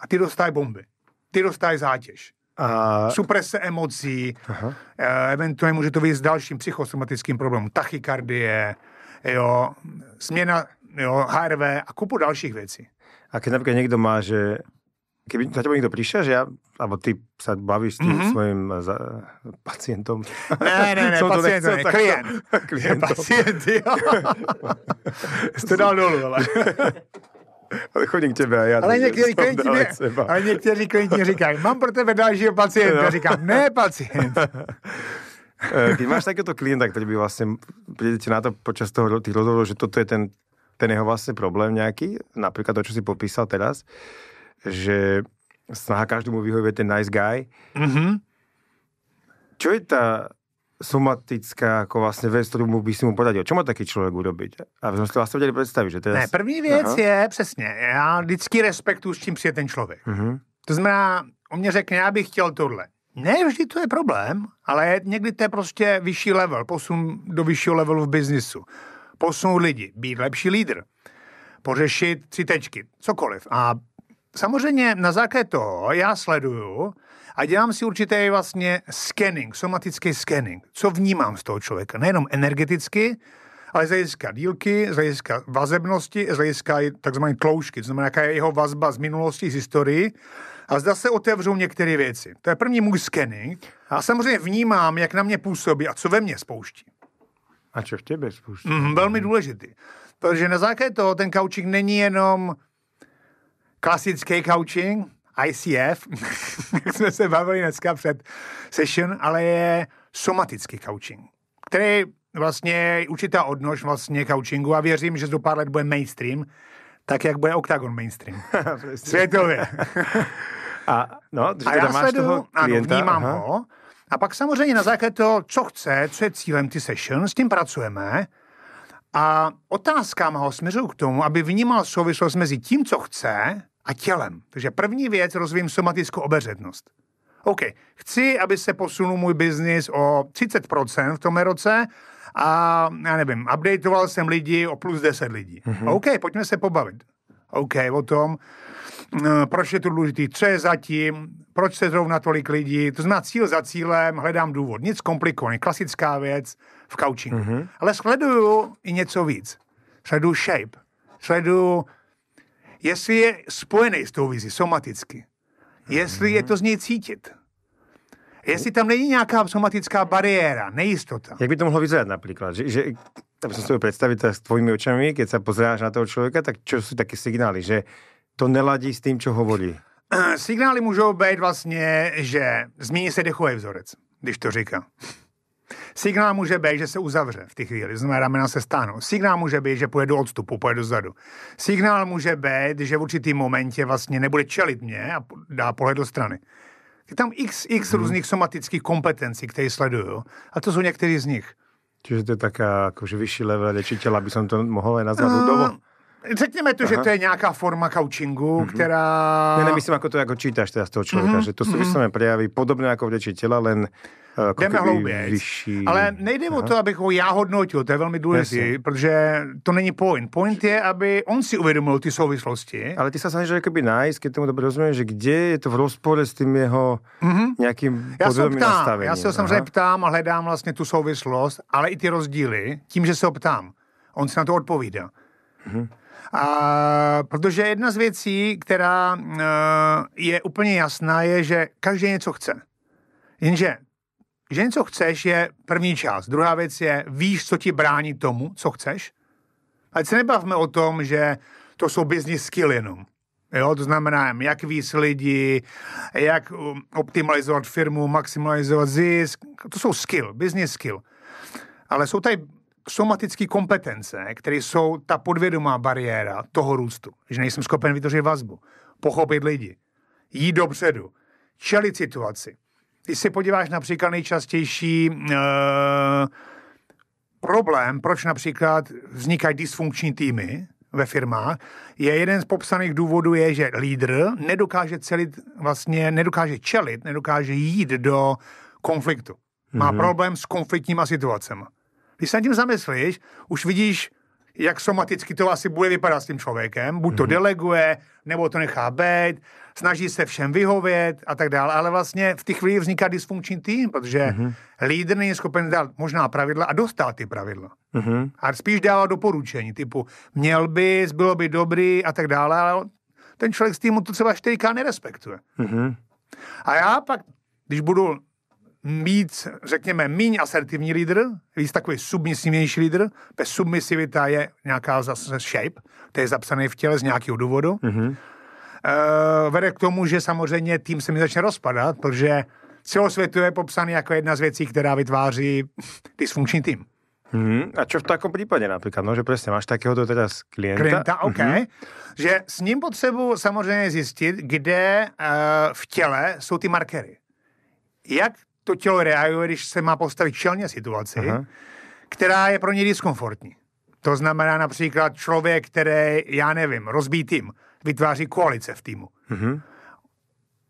A ty dostají bomby. Ty dostají zátěž. A... Suprese emocí, Aha. Eh, eventuálně může to být s dalším psychosomatickým problémem, tachykardie, jo, změna jo, HRV a kupu dalších věcí. A když například někdo má, že keby na teba niekto prišiel, že ja, alebo ty sa bavíš s tým mm-hmm. svojim eh, za, pacientom. Ne, ne, ne, *laughs* pacient, nechcel, ne, klient. *laughs* Klientom. Pacient, jo. *laughs* Jste dal dolů, ale... Ale chodím k tebe a já. Ale někteří klienti, mě, ale někteří klienti říkají, mám pro tebe dalšího pacienta. No. Říkám, ne pacient. Eh, když máš takovýto klienta, který by vlastně, přijde na to počas toho, rozhovoru, že toto je ten, ten jeho vlastně problém nějaký, například to, co si popísal teraz, že snaha každému vyhovět ten nice guy. Mm-hmm. Čo je ta somatická jako vlastně věc, kterou bych si mu poradil. Co má taký člověk urobiť? A my jsme si vás to věděli vlastně představit, že to je... Ne, první věc Aha. je, přesně, já vždycky respektuju, s čím přijde ten člověk. Mm-hmm. To znamená, on mě řekne, já bych chtěl tohle. Ne vždy to je problém, ale někdy to je prostě vyšší level, posun do vyššího levelu v biznisu. Posunout lidi, být lepší lídr, pořešit tři tečky, cokoliv. A samozřejmě na základě toho já sleduju a dělám si určitý vlastně scanning, somatický scanning, co vnímám z toho člověka, nejenom energeticky, ale z hlediska dílky, z hlediska vazebnosti, z hlediska takzvané kloušky, to znamená, jaká je jeho vazba z minulosti, z historii. A zda se otevřou některé věci. To je první můj scanning. A samozřejmě vnímám, jak na mě působí a co ve mně spouští. A co v tebe spouští? Mm, velmi mhm. důležitý. Protože na základě toho ten kaučík není jenom klasický coaching, ICF, *laughs* jak jsme se bavili dneska před session, ale je somatický coaching, který vlastně určitá odnož vlastně coachingu a věřím, že do pár let bude mainstream, tak jak bude Octagon mainstream. *laughs* Světově. *laughs* a, no, a já máš sledu, toho klienta, ano, vnímám aha. ho. A pak samozřejmě na základě toho, co chce, co je cílem ty session, s tím pracujeme. A otázkám ho směřují k tomu, aby vnímal souvislost mezi tím, co chce, a tělem. Takže první věc, rozvím somatickou obeřetnost. OK, chci, aby se posunul můj biznis o 30% v tom roce a já nevím, updateoval jsem lidi o plus 10 lidí. Mm-hmm. OK, pojďme se pobavit. OK, o tom, eh, proč je to důležité, co je zatím, proč se zrovna tolik lidí, to znamená cíl za cílem, hledám důvod, nic komplikovaný, klasická věc v coachingu. Mm-hmm. Ale sleduju i něco víc. Sleduju shape, sleduju jestli je spojený s tou vizí somaticky, jestli je mhm. to z něj cítit. Jestli tam není nějaká somatická bariéra, nejistota. Jak by to mohlo vyzerat například, Že, že aby se to představit s tvojimi očami, když se pozráš na toho člověka, tak čo jsou taky signály, že to neladí s tím, co hovorí? Signály můžou být vlastně, že změní se dechový vzorec, když to říká. Signál může být, že se uzavře v té chvíli, znamená, ramena se stáhnou. Signál může být, že půjde do odstupu, půjde dozadu. Signál může být, že v určitém momentě vlastně nebude čelit mě a dá pohled do strany. Je tam x, x hmm. různých somatických kompetencí, které sleduju. A to jsou některé z nich. Čiže to je taká akože vyšší level léčitela, by jsem to mohl nazvat uh, mm, dobo? Řekněme to, Aha. že to je nějaká forma coachingu, mm-hmm. která... Ne, nemyslím, jako to jako čítáš teda z toho člověka, mm-hmm. že to jsou mm-hmm. prejavy podobné jako v léči len Eh, jdeme jako hlouběji. Ale nejde Aha. o to, abych ho já hodnotil, to je velmi důležité, protože to není point. Point je, aby on si uvědomil ty souvislosti. Ale ty se snažíš jakoby najít, když tomu dobře rozumím, že kde je to v rozpore s tím jeho mm-hmm. nějakým já se ho ptám, nastavením. Já se ho samozřejmě ptám a hledám vlastně tu souvislost, ale i ty rozdíly tím, že se ho ptám. On si na to odpovídá. Mm-hmm. A protože jedna z věcí, která e, je úplně jasná, je, že každý něco chce. Jenže že něco chceš, je první část. Druhá věc je, víš, co ti brání tomu, co chceš. Ať se nebavme o tom, že to jsou business skill jenom. Jo, to znamená, jak víc lidi, jak um, optimalizovat firmu, maximalizovat zisk. To jsou skill, business skill. Ale jsou tady somatické kompetence, které jsou ta podvědomá bariéra toho růstu. Že nejsem schopen vytvořit vazbu, pochopit lidi, jít dopředu, čelit situaci, když se podíváš například nejčastější e, problém, proč například vznikají dysfunkční týmy ve firmách, je jeden z popsaných důvodů je, že lídr nedokáže celit, vlastně nedokáže čelit, nedokáže jít do konfliktu. Má mm-hmm. problém s konfliktníma situacemi. Když se na tím zamyslíš, už vidíš, jak somaticky to asi bude vypadat s tím člověkem. Buď to mhm. deleguje, nebo to nechá být, snaží se všem vyhovět a tak dále, ale vlastně v té chvíli vzniká dysfunkční tým, protože mm-hmm. lídr není schopen dát možná pravidla a dostat ty pravidla. Mm-hmm. A spíš dává doporučení typu měl bys, bylo by dobrý a tak dále, ale ten člověk z týmu to třeba 4 nerespektuje. Mm-hmm. A já pak, když budu mít, řekněme, míň asertivní lídr, víc takový submisivnější lídr, protože submisivita je nějaká zase shape, to je zapsaný v těle z nějakého důvodu, mm-hmm. Eh, vede k tomu, že samozřejmě tým se mi začne rozpadat, protože celosvětově je popsaný jako jedna z věcí, která vytváří dysfunkční tým. Hmm, a co v takovém případě například, no, že přesně máš to teda klienta. Klienta, mhm. OK. Mm-hmm. Že s ním potřebu samozřejmě zjistit, kde uh, v těle jsou ty markery. Jak to tělo reaguje, když se má postavit čelně situaci, uh-huh. která je pro něj diskomfortní. To znamená například člověk, který, já nevím, rozbí tým, vytváří koalice v týmu. Mm-hmm.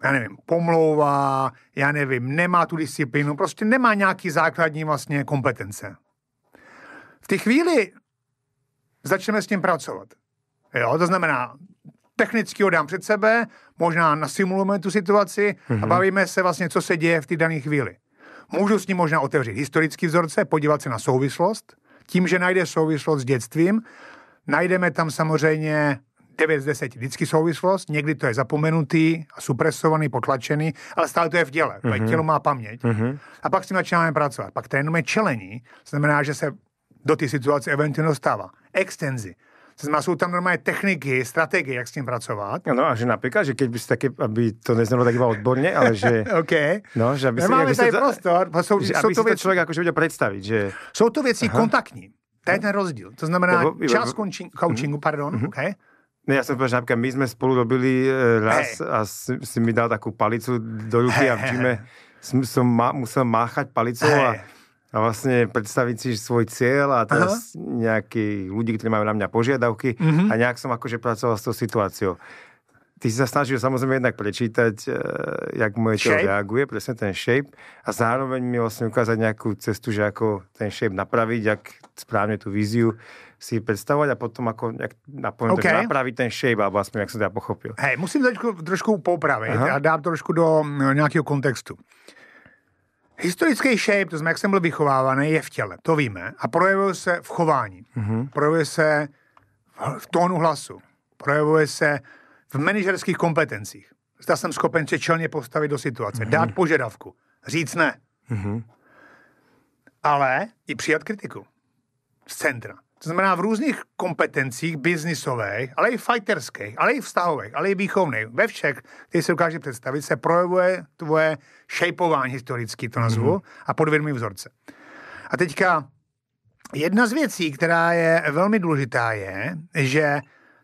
Já nevím, pomlouvá, já nevím, nemá tu disciplínu, prostě nemá nějaký základní vlastně kompetence. V té chvíli začneme s tím pracovat. Jo, to znamená, technicky ho dám před sebe, možná nasimulujeme tu situaci mm-hmm. a mhm. bavíme se vlastně, co se děje v té dané chvíli. Můžu s ním možná otevřít historický vzorce, podívat se na souvislost – tím, že najde souvislost s dětstvím. Najdeme tam samozřejmě 9 z 10 vždycky souvislost, někdy to je zapomenutý, supresovaný, potlačený, ale stále to je v děle, mm-hmm. tělo má paměť. Mm-hmm. A pak s tím začínáme pracovat. Pak trénujeme čelení, znamená, že se do té situace eventuálně dostává. Extenzi, to znamená, jsou tam normálně techniky, strategie, jak s tím pracovat. No, no a že například, že keď byste taky, aby to neznělo tak iba odborně, ale že... *laughs* OK. No, že aby si, Nemáme tady to, prostor. Jsou, že, jsou aby to věci, člověk jakože viděl představit, že... Jsou to věci Aha. kontaktní. To je ten rozdíl. To znamená Lebo, iba, čas končin, mhm. coachingu, hmm pardon, mm-hmm. okay? Ne, já jsem povedal, že my jsme spolu robili eh, raz hey. a si, si mi dal takovou palicu do ruky hey, a v gyme hey. jsem má, musel máchat palicou hey. a a vlastne predstaviť si svoj cieľ a teraz Aha. nejakí ľudí, ktorí majú na mňa požiadavky mm-hmm. a nejak som akože pracoval s tou situáciou. Ty si sa snažil samozrejme jednak prečítať, eh, jak moje telo reaguje, presne ten shape a zároveň mi vlastne ukázať nejakú cestu, že ako ten shape napraviť, jak správne tú víziu si představovat a potom jako jak napojím, okay. napravit ten shape, alebo aspoň vlastně, jak jsem to já pochopil. Hej, musím to trošku, trošku popravit Aha. a dát trošku do mm, nějakého kontextu. Historický shape, to znamená, jak jsem byl vychovávaný, je v těle, to víme. A projevuje se v chování, mm-hmm. projevuje se v tónu hlasu, projevuje se v manažerských kompetencích. Zda jsem schopen se čelně postavit do situace, mm-hmm. dát požadavku, říct ne. Mm-hmm. Ale i přijat kritiku z centra. To znamená v různých kompetencích biznisových, ale i fighterských, ale i vztahových, ale i výchovných, ve všech, který se ukáže představit, se projevuje tvoje šejpování historický, to nazvu, mm-hmm. a podvědomí vzorce. A teďka jedna z věcí, která je velmi důležitá, je, že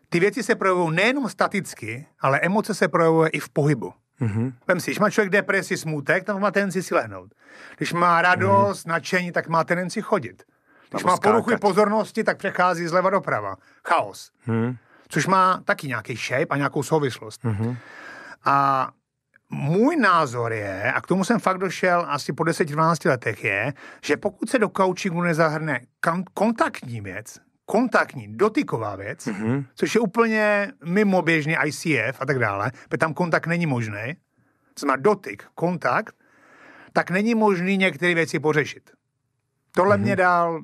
ty věci se projevují nejenom staticky, ale emoce se projevují i v pohybu. Mm-hmm. Vem si, když má člověk depresi, smutek, tak má tendenci si lehnout. Když má mhm. radost, mm-hmm. nadšení, tak má tendenci chodit. Když má poruchy pozornosti, tak přechází zleva doprava. Chaos. Hmm. Což má taky nějaký shape a nějakou souvislost. Hmm. A můj názor je, a k tomu jsem fakt došel asi po 10-12 letech, je, že pokud se do coachingu nezahrne kontaktní věc, kontaktní, dotyková věc, mm-hmm. což je úplně mimo běžný ICF a tak dále, protože tam kontakt není možný, co má dotyk, kontakt, tak není možný některé věci pořešit. Tohle mm-hmm. mě dal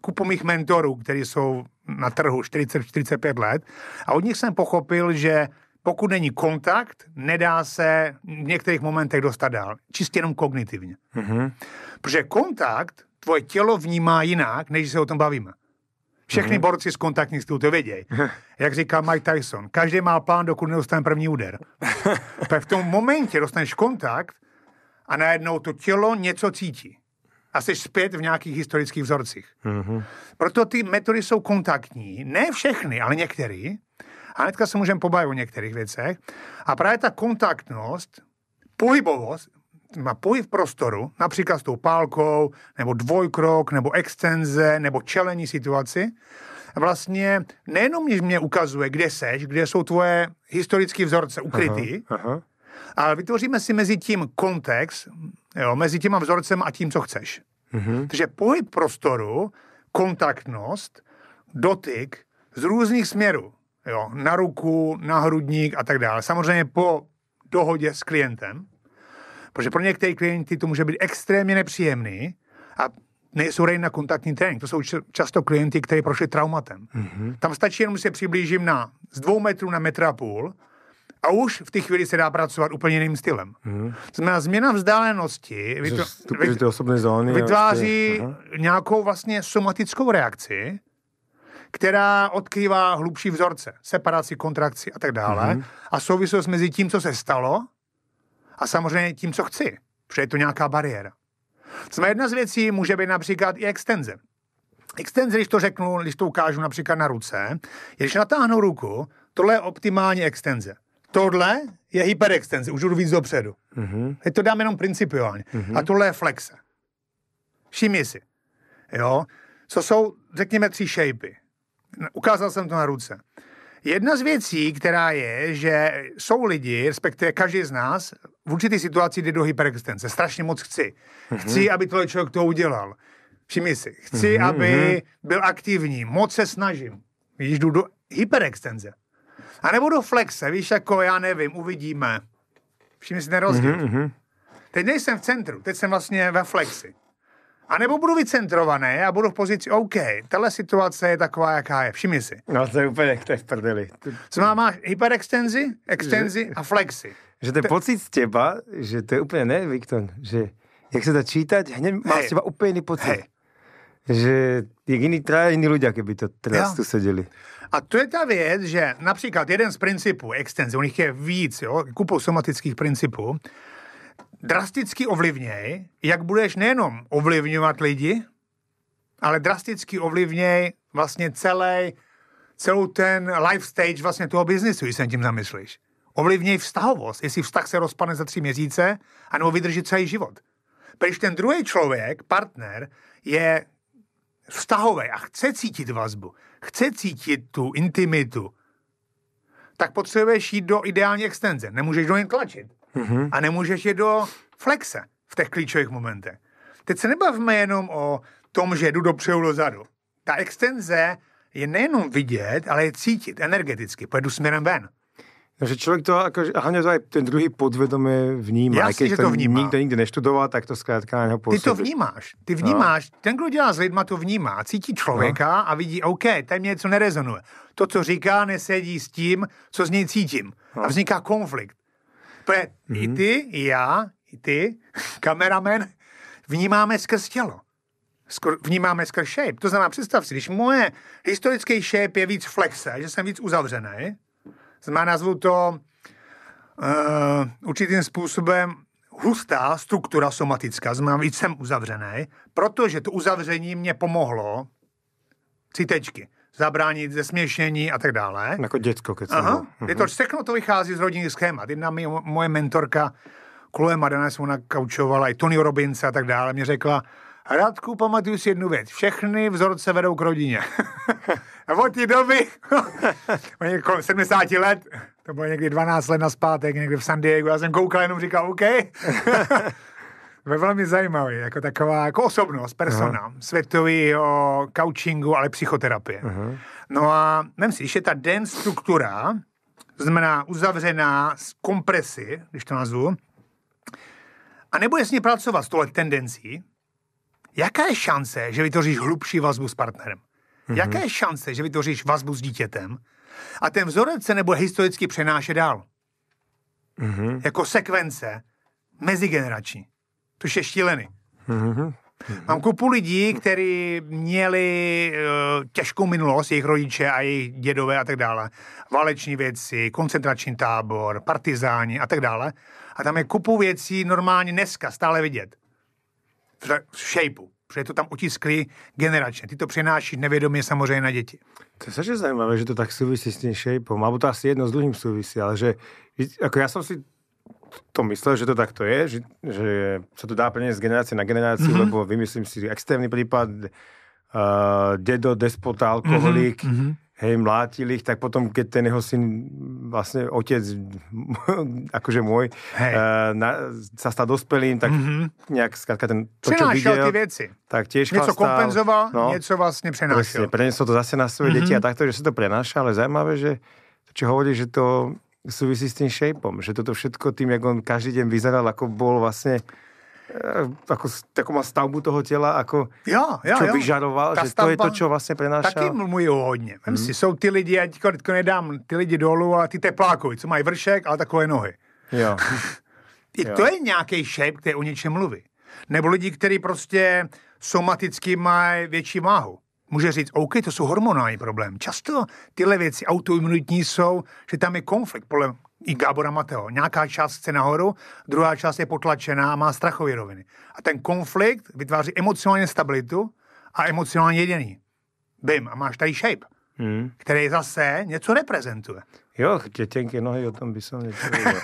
kupu mých mentorů, kteří jsou na trhu 40-45 let a od nich jsem pochopil, že pokud není kontakt, nedá se v některých momentech dostat dál. Čistě jenom kognitivně. Mm-hmm. Protože kontakt tvoje tělo vnímá jinak, než se o tom bavíme. Všechny mm-hmm. borci z kontaktních stů to vědějí. *laughs* Jak říkal Mike Tyson, každý má plán, dokud nedostane první úder. *laughs* tak v tom momentě dostaneš kontakt a najednou to tělo něco cítí a jsi zpět v nějakých historických vzorcích. Mm-hmm. Proto ty metody jsou kontaktní. Ne všechny, ale některé. A hnedka se můžeme pobavit o některých věcech. A právě ta kontaktnost, pohybovost, má pohyb prostoru, například s tou pálkou, nebo dvojkrok, nebo extenze, nebo čelení situaci, vlastně nejenom mě ukazuje, kde seš, kde jsou tvoje historické vzorce ukrytý, aha, aha. ale vytvoříme si mezi tím kontext, jo, mezi těma vzorcem a tím, co chceš. Mm-hmm. Takže pohyb prostoru, kontaktnost, dotyk z různých směrů. Jo, na ruku, na hrudník a tak dále. Samozřejmě po dohodě s klientem, protože pro některé klienty to může být extrémně nepříjemný a nejsou rejn na kontaktní trénink. To jsou často klienti, kteří prošli traumatem. Mm-hmm. Tam stačí jenom, se přiblížím na z dvou metrů na metr a půl a už v té chvíli se dá pracovat úplně jiným stylem. Mm-hmm. Znamená, změna vzdálenosti vytváří, vytváří nějakou vlastně somatickou reakci, která odkrývá hlubší vzorce, separaci, kontrakci a tak dále. hmm A souvislost mezi tím, co se stalo, a samozřejmě tím, co chci. Protože je to nějaká bariéra. Znamená, jedna z věcí, může být například i extenze. Extenze, když to řeknu, když to ukážu například na ruce, když natáhnu ruku, tohle je optimální extenze. Tohle je hyperextenze, už jdu víc dopředu. Mm-hmm. to dám jenom principiálně. Mm-hmm. A tohle je flexe. Všimni si. Jo? Co jsou, řekněme, tři shapey. Ukázal jsem to na ruce. Jedna z věcí, která je, že jsou lidi, respektive každý z nás, v určitý situaci jde do hyperextence. Strašně moc chci. Mhm. Chci, mm-hmm. aby tohle člověk to udělal. Všimni si. Chci, mm-hmm. aby mhm. byl aktivní. Moc se snažím. Když jdu do hyperextenze. A nebudu flexe, víš, jako já nevím, uvidíme. Všimni si ten rozdíl. Mm-hmm. Teď nejsem v centru, teď jsem vlastně ve flexi. A nebo budu vycentrovaný a budu v pozici OK, tahle situace je taková, jaká je, všimni si. No to je úplně, to je v prdeli. Co má, máš hyperextenzi, extenzi a flexi. Že to je pocit z těba, že to je úplně ne, Viktor, že jak se čítat, hned máš hey. z těba úplně jiný pocit. Hey že jiný traje, jiní lidé, kdyby to teraz tu seděli. A to je ta věc, že například jeden z principů extenze, u nich je víc, jo, kupou somatických principů, drasticky ovlivněj, jak budeš nejenom ovlivňovat lidi, ale drasticky ovlivněj vlastně celý, celou ten life stage vlastně toho biznisu, když se tím zamyslíš. Ovlivněj vztahovost, jestli vztah se rozpadne za tři měsíce, anebo vydrží celý život. Když ten druhý člověk, partner, je vztahové a chce cítit vazbu, chce cítit tu intimitu, tak potřebuješ jít do ideální extenze. Nemůžeš do něj tlačit. Mm-hmm. A nemůžeš jít do flexe v těch klíčových momentech. Teď se nebavíme jenom o tom, že jdu dopředu dozadu. Ta extenze je nejenom vidět, ale je cítit energeticky. Pojedu směrem ven. Takže člověk to, jako a hlavně to aj ten druhý podvedomě vnímá. Jasně, že to vnímá. Nikdo nikdy neštudoval, tak to zkrátka na něho působí. Ty to vnímáš. Ty no. vnímáš. No. Ten, kdo dělá s lidma, to vnímá. Cítí člověka no. a vidí, OK, tam mě něco nerezonuje. To, co říká, nesedí s tím, co z něj cítím. No. A vzniká konflikt. Protože mm. i mhm. ty, i já, i ty, *laughs* kameramen, vnímáme skrz tělo. Skor, vnímáme skrz shape. To znamená, představ si, když moje historický shape je víc flexe, že jsem víc uzavřený, má nazvu to e, určitým způsobem hustá struktura somatická, znamená, víc jsem uzavřený, protože to uzavření mě pomohlo citečky zabránit zesměšnění a tak dále. Jako děcko, keď Aha, je to, mhm. všechno to vychází z rodinných schémat. Jedna mi, moje mentorka Chloe Madana, jsem ona kaučovala, i Tony Robbins a tak dále, mě řekla, Radku, pamatuju si jednu věc. Všechny vzorce vedou k rodině. *laughs* Od té doby, 70 *laughs* let, to bylo někdy 12 let na zpátek, někdy v San Diego, já jsem koukal jenom říkal, OK. Ve *laughs* velmi zajímavý, jako taková jako osobnost, persona, světový o coachingu, ale psychoterapie. Uh-huh. No a nevím si, když je ta den struktura, znamená uzavřená z kompresy, když to nazvu, a nebude s ní pracovat s tohle tendencí, Jaká je šance, že vytvoříš hlubší vazbu s partnerem? Mm-hmm. Jaká je šance, že vytvoříš vazbu s dítětem? A ten vzorec se nebude historicky přenášet dál. Mm-hmm. Jako sekvence mezigenerační. To je štílený. Mm-hmm. Mám kupu lidí, kteří měli uh, těžkou minulost, jejich rodiče a jejich dědové a tak dále. Váleční věci, koncentrační tábor, partizáni a tak dále. A tam je kupu věcí normálně dneska stále vidět shapeu, protože to tam otiskli generačně. Ty to přenáší nevědomě samozřejmě na děti. To je saže zajímavé, že to tak souvisí s tím shapeom, alebo to asi jedno s druhým souvisí, ale že jako já jsem si to myslel, že to takto je, že, že se to dá přenést z generace na generaci, mm -hmm. lebo vymyslím si extrémní případ, uh, eh, dedo, despota, alkoholik, mm -hmm hej, mlátil ich, tak potom, keď ten jeho syn, vlastne otec, *laughs* akože môj, hey. uh, eh, na, sa stal dospelým, tak mm-hmm. nejak skrátka ten, to, čo videl, ty věci. tak tiež Něco chlastal, kompenzoval, no, něco vlastně přenášel. Presne, prenesol to zase na svoje mm-hmm. deti a takto, že sa to prenáša, ale zaujímavé, že čo hovorí, že to súvisí s tým shapom, že toto všetko tým, jak on každý deň vyzeral, ako bol vlastne Eh, jako, jako má stavbu toho těla, jako jo, jo, čo jo. vyžadoval, Ta že to je to, co vlastně přinášel. Taky mluví hodně. Vem hmm. si, jsou ty lidi, já ti teďko nedám ty lidi dolů, ale ty teplákovi, co mají vršek, ale takové nohy. Jo. I *laughs* jo. to je nějaký shape, který o něčem mluví. Nebo lidi, kteří prostě somaticky mají větší váhu. Může říct, OK, to jsou hormonální problém. Často tyhle věci autoimunitní jsou, že tam je konflikt i Gábora Mateo. Nějaká část chce nahoru, druhá část je potlačená a má strachové roviny. A ten konflikt vytváří emocionální stabilitu a emocionální jediný. Bim, a máš tady shape, hmm. který zase něco reprezentuje. Jo, těnky nohy, o tom by som nepovedal.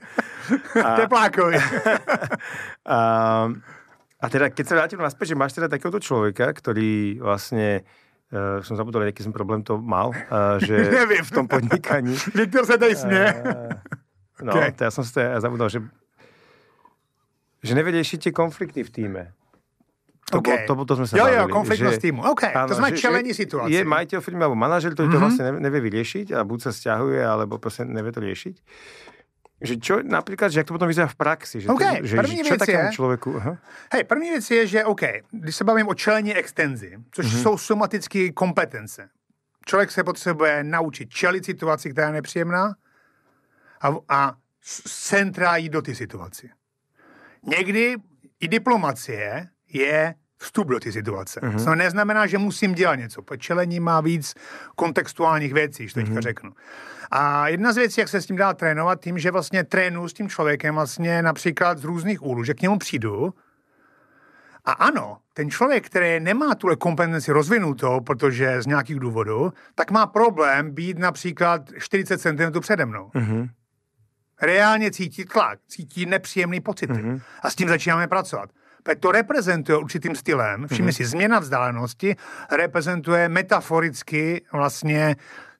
*laughs* Teplákovi. *laughs* a, a teda, když se vrátím naspäť, že máš teda takového člověka, který vlastně Uh, jsem zapomněl, jaký jsem problém to mal, uh, že *laughs* Nevím. v tom podnikání. Viktor *laughs* se tady eh, směje. Uh, no, okay. to já jsem se zapomněl, že, že nevědější ti konflikty v týme. To, okay. bylo, to, bylo, to jsme se Jo, bavili, jo, konflikt s týmu. OK, ano, to znamená čelení situace. Je majitel firmy nebo manažer, který mm-hmm. to mhm. vlastně neví, neví vyřešit a buď se stěhuje, alebo prostě neví to řešit. Že čo, například, že jak to potom vyzerá v praxi? Že, okay, to, že, první že, čo věc je, člověku? Aha. Hej, první věc je, že OK, když se bavím o čelení extenzi, což mm-hmm. jsou somatické kompetence. Člověk se potřebuje naučit čelit situaci, která je nepříjemná a, a centrá jít do ty situaci. Někdy i diplomacie je vstup do ty situace. Mm-hmm. To neznamená, že musím dělat něco. Čelení má víc kontextuálních věcí, že teďka mm-hmm. řeknu. A jedna z věcí, jak se s tím dá trénovat, tím, že vlastně trénu s tím člověkem vlastně například z různých úhlů, že k němu přijdu a ano, ten člověk, který nemá tuhle kompetenci rozvinutou, protože z nějakých důvodů, tak má problém být například 40 cm přede mnou. Mm-hmm reálně cítí tlak, cítí nepříjemný pocit. Mm-hmm. A s tím začínáme pracovat. Tak to reprezentuje určitým stylem. Všimni mm-hmm. si, změna vzdálenosti reprezentuje metaforicky vlastně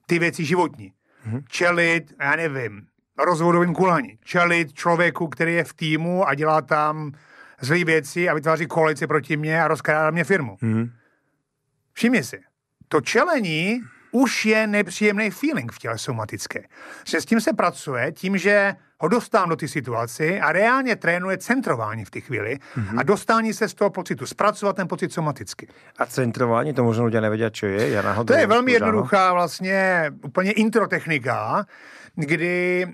ty věci životní. Mm-hmm. Čelit, já nevím, rozvodovým kulaní. Čelit člověku, který je v týmu a dělá tam zlý věci a vytváří koalici proti mě a rozkrádá mě firmu. Mm-hmm. Všimni si, to čelení už je nepříjemný feeling v těle somatické. Že s tím se pracuje, tím, že ho dostám do ty situaci a reálně trénuje centrování v té chvíli mm-hmm. a dostání se z toho pocitu, zpracovat ten pocit somaticky. A centrování, to možná lidé nevědí, co je? Já to je velmi jednoduchá vlastně úplně introtechnika, kdy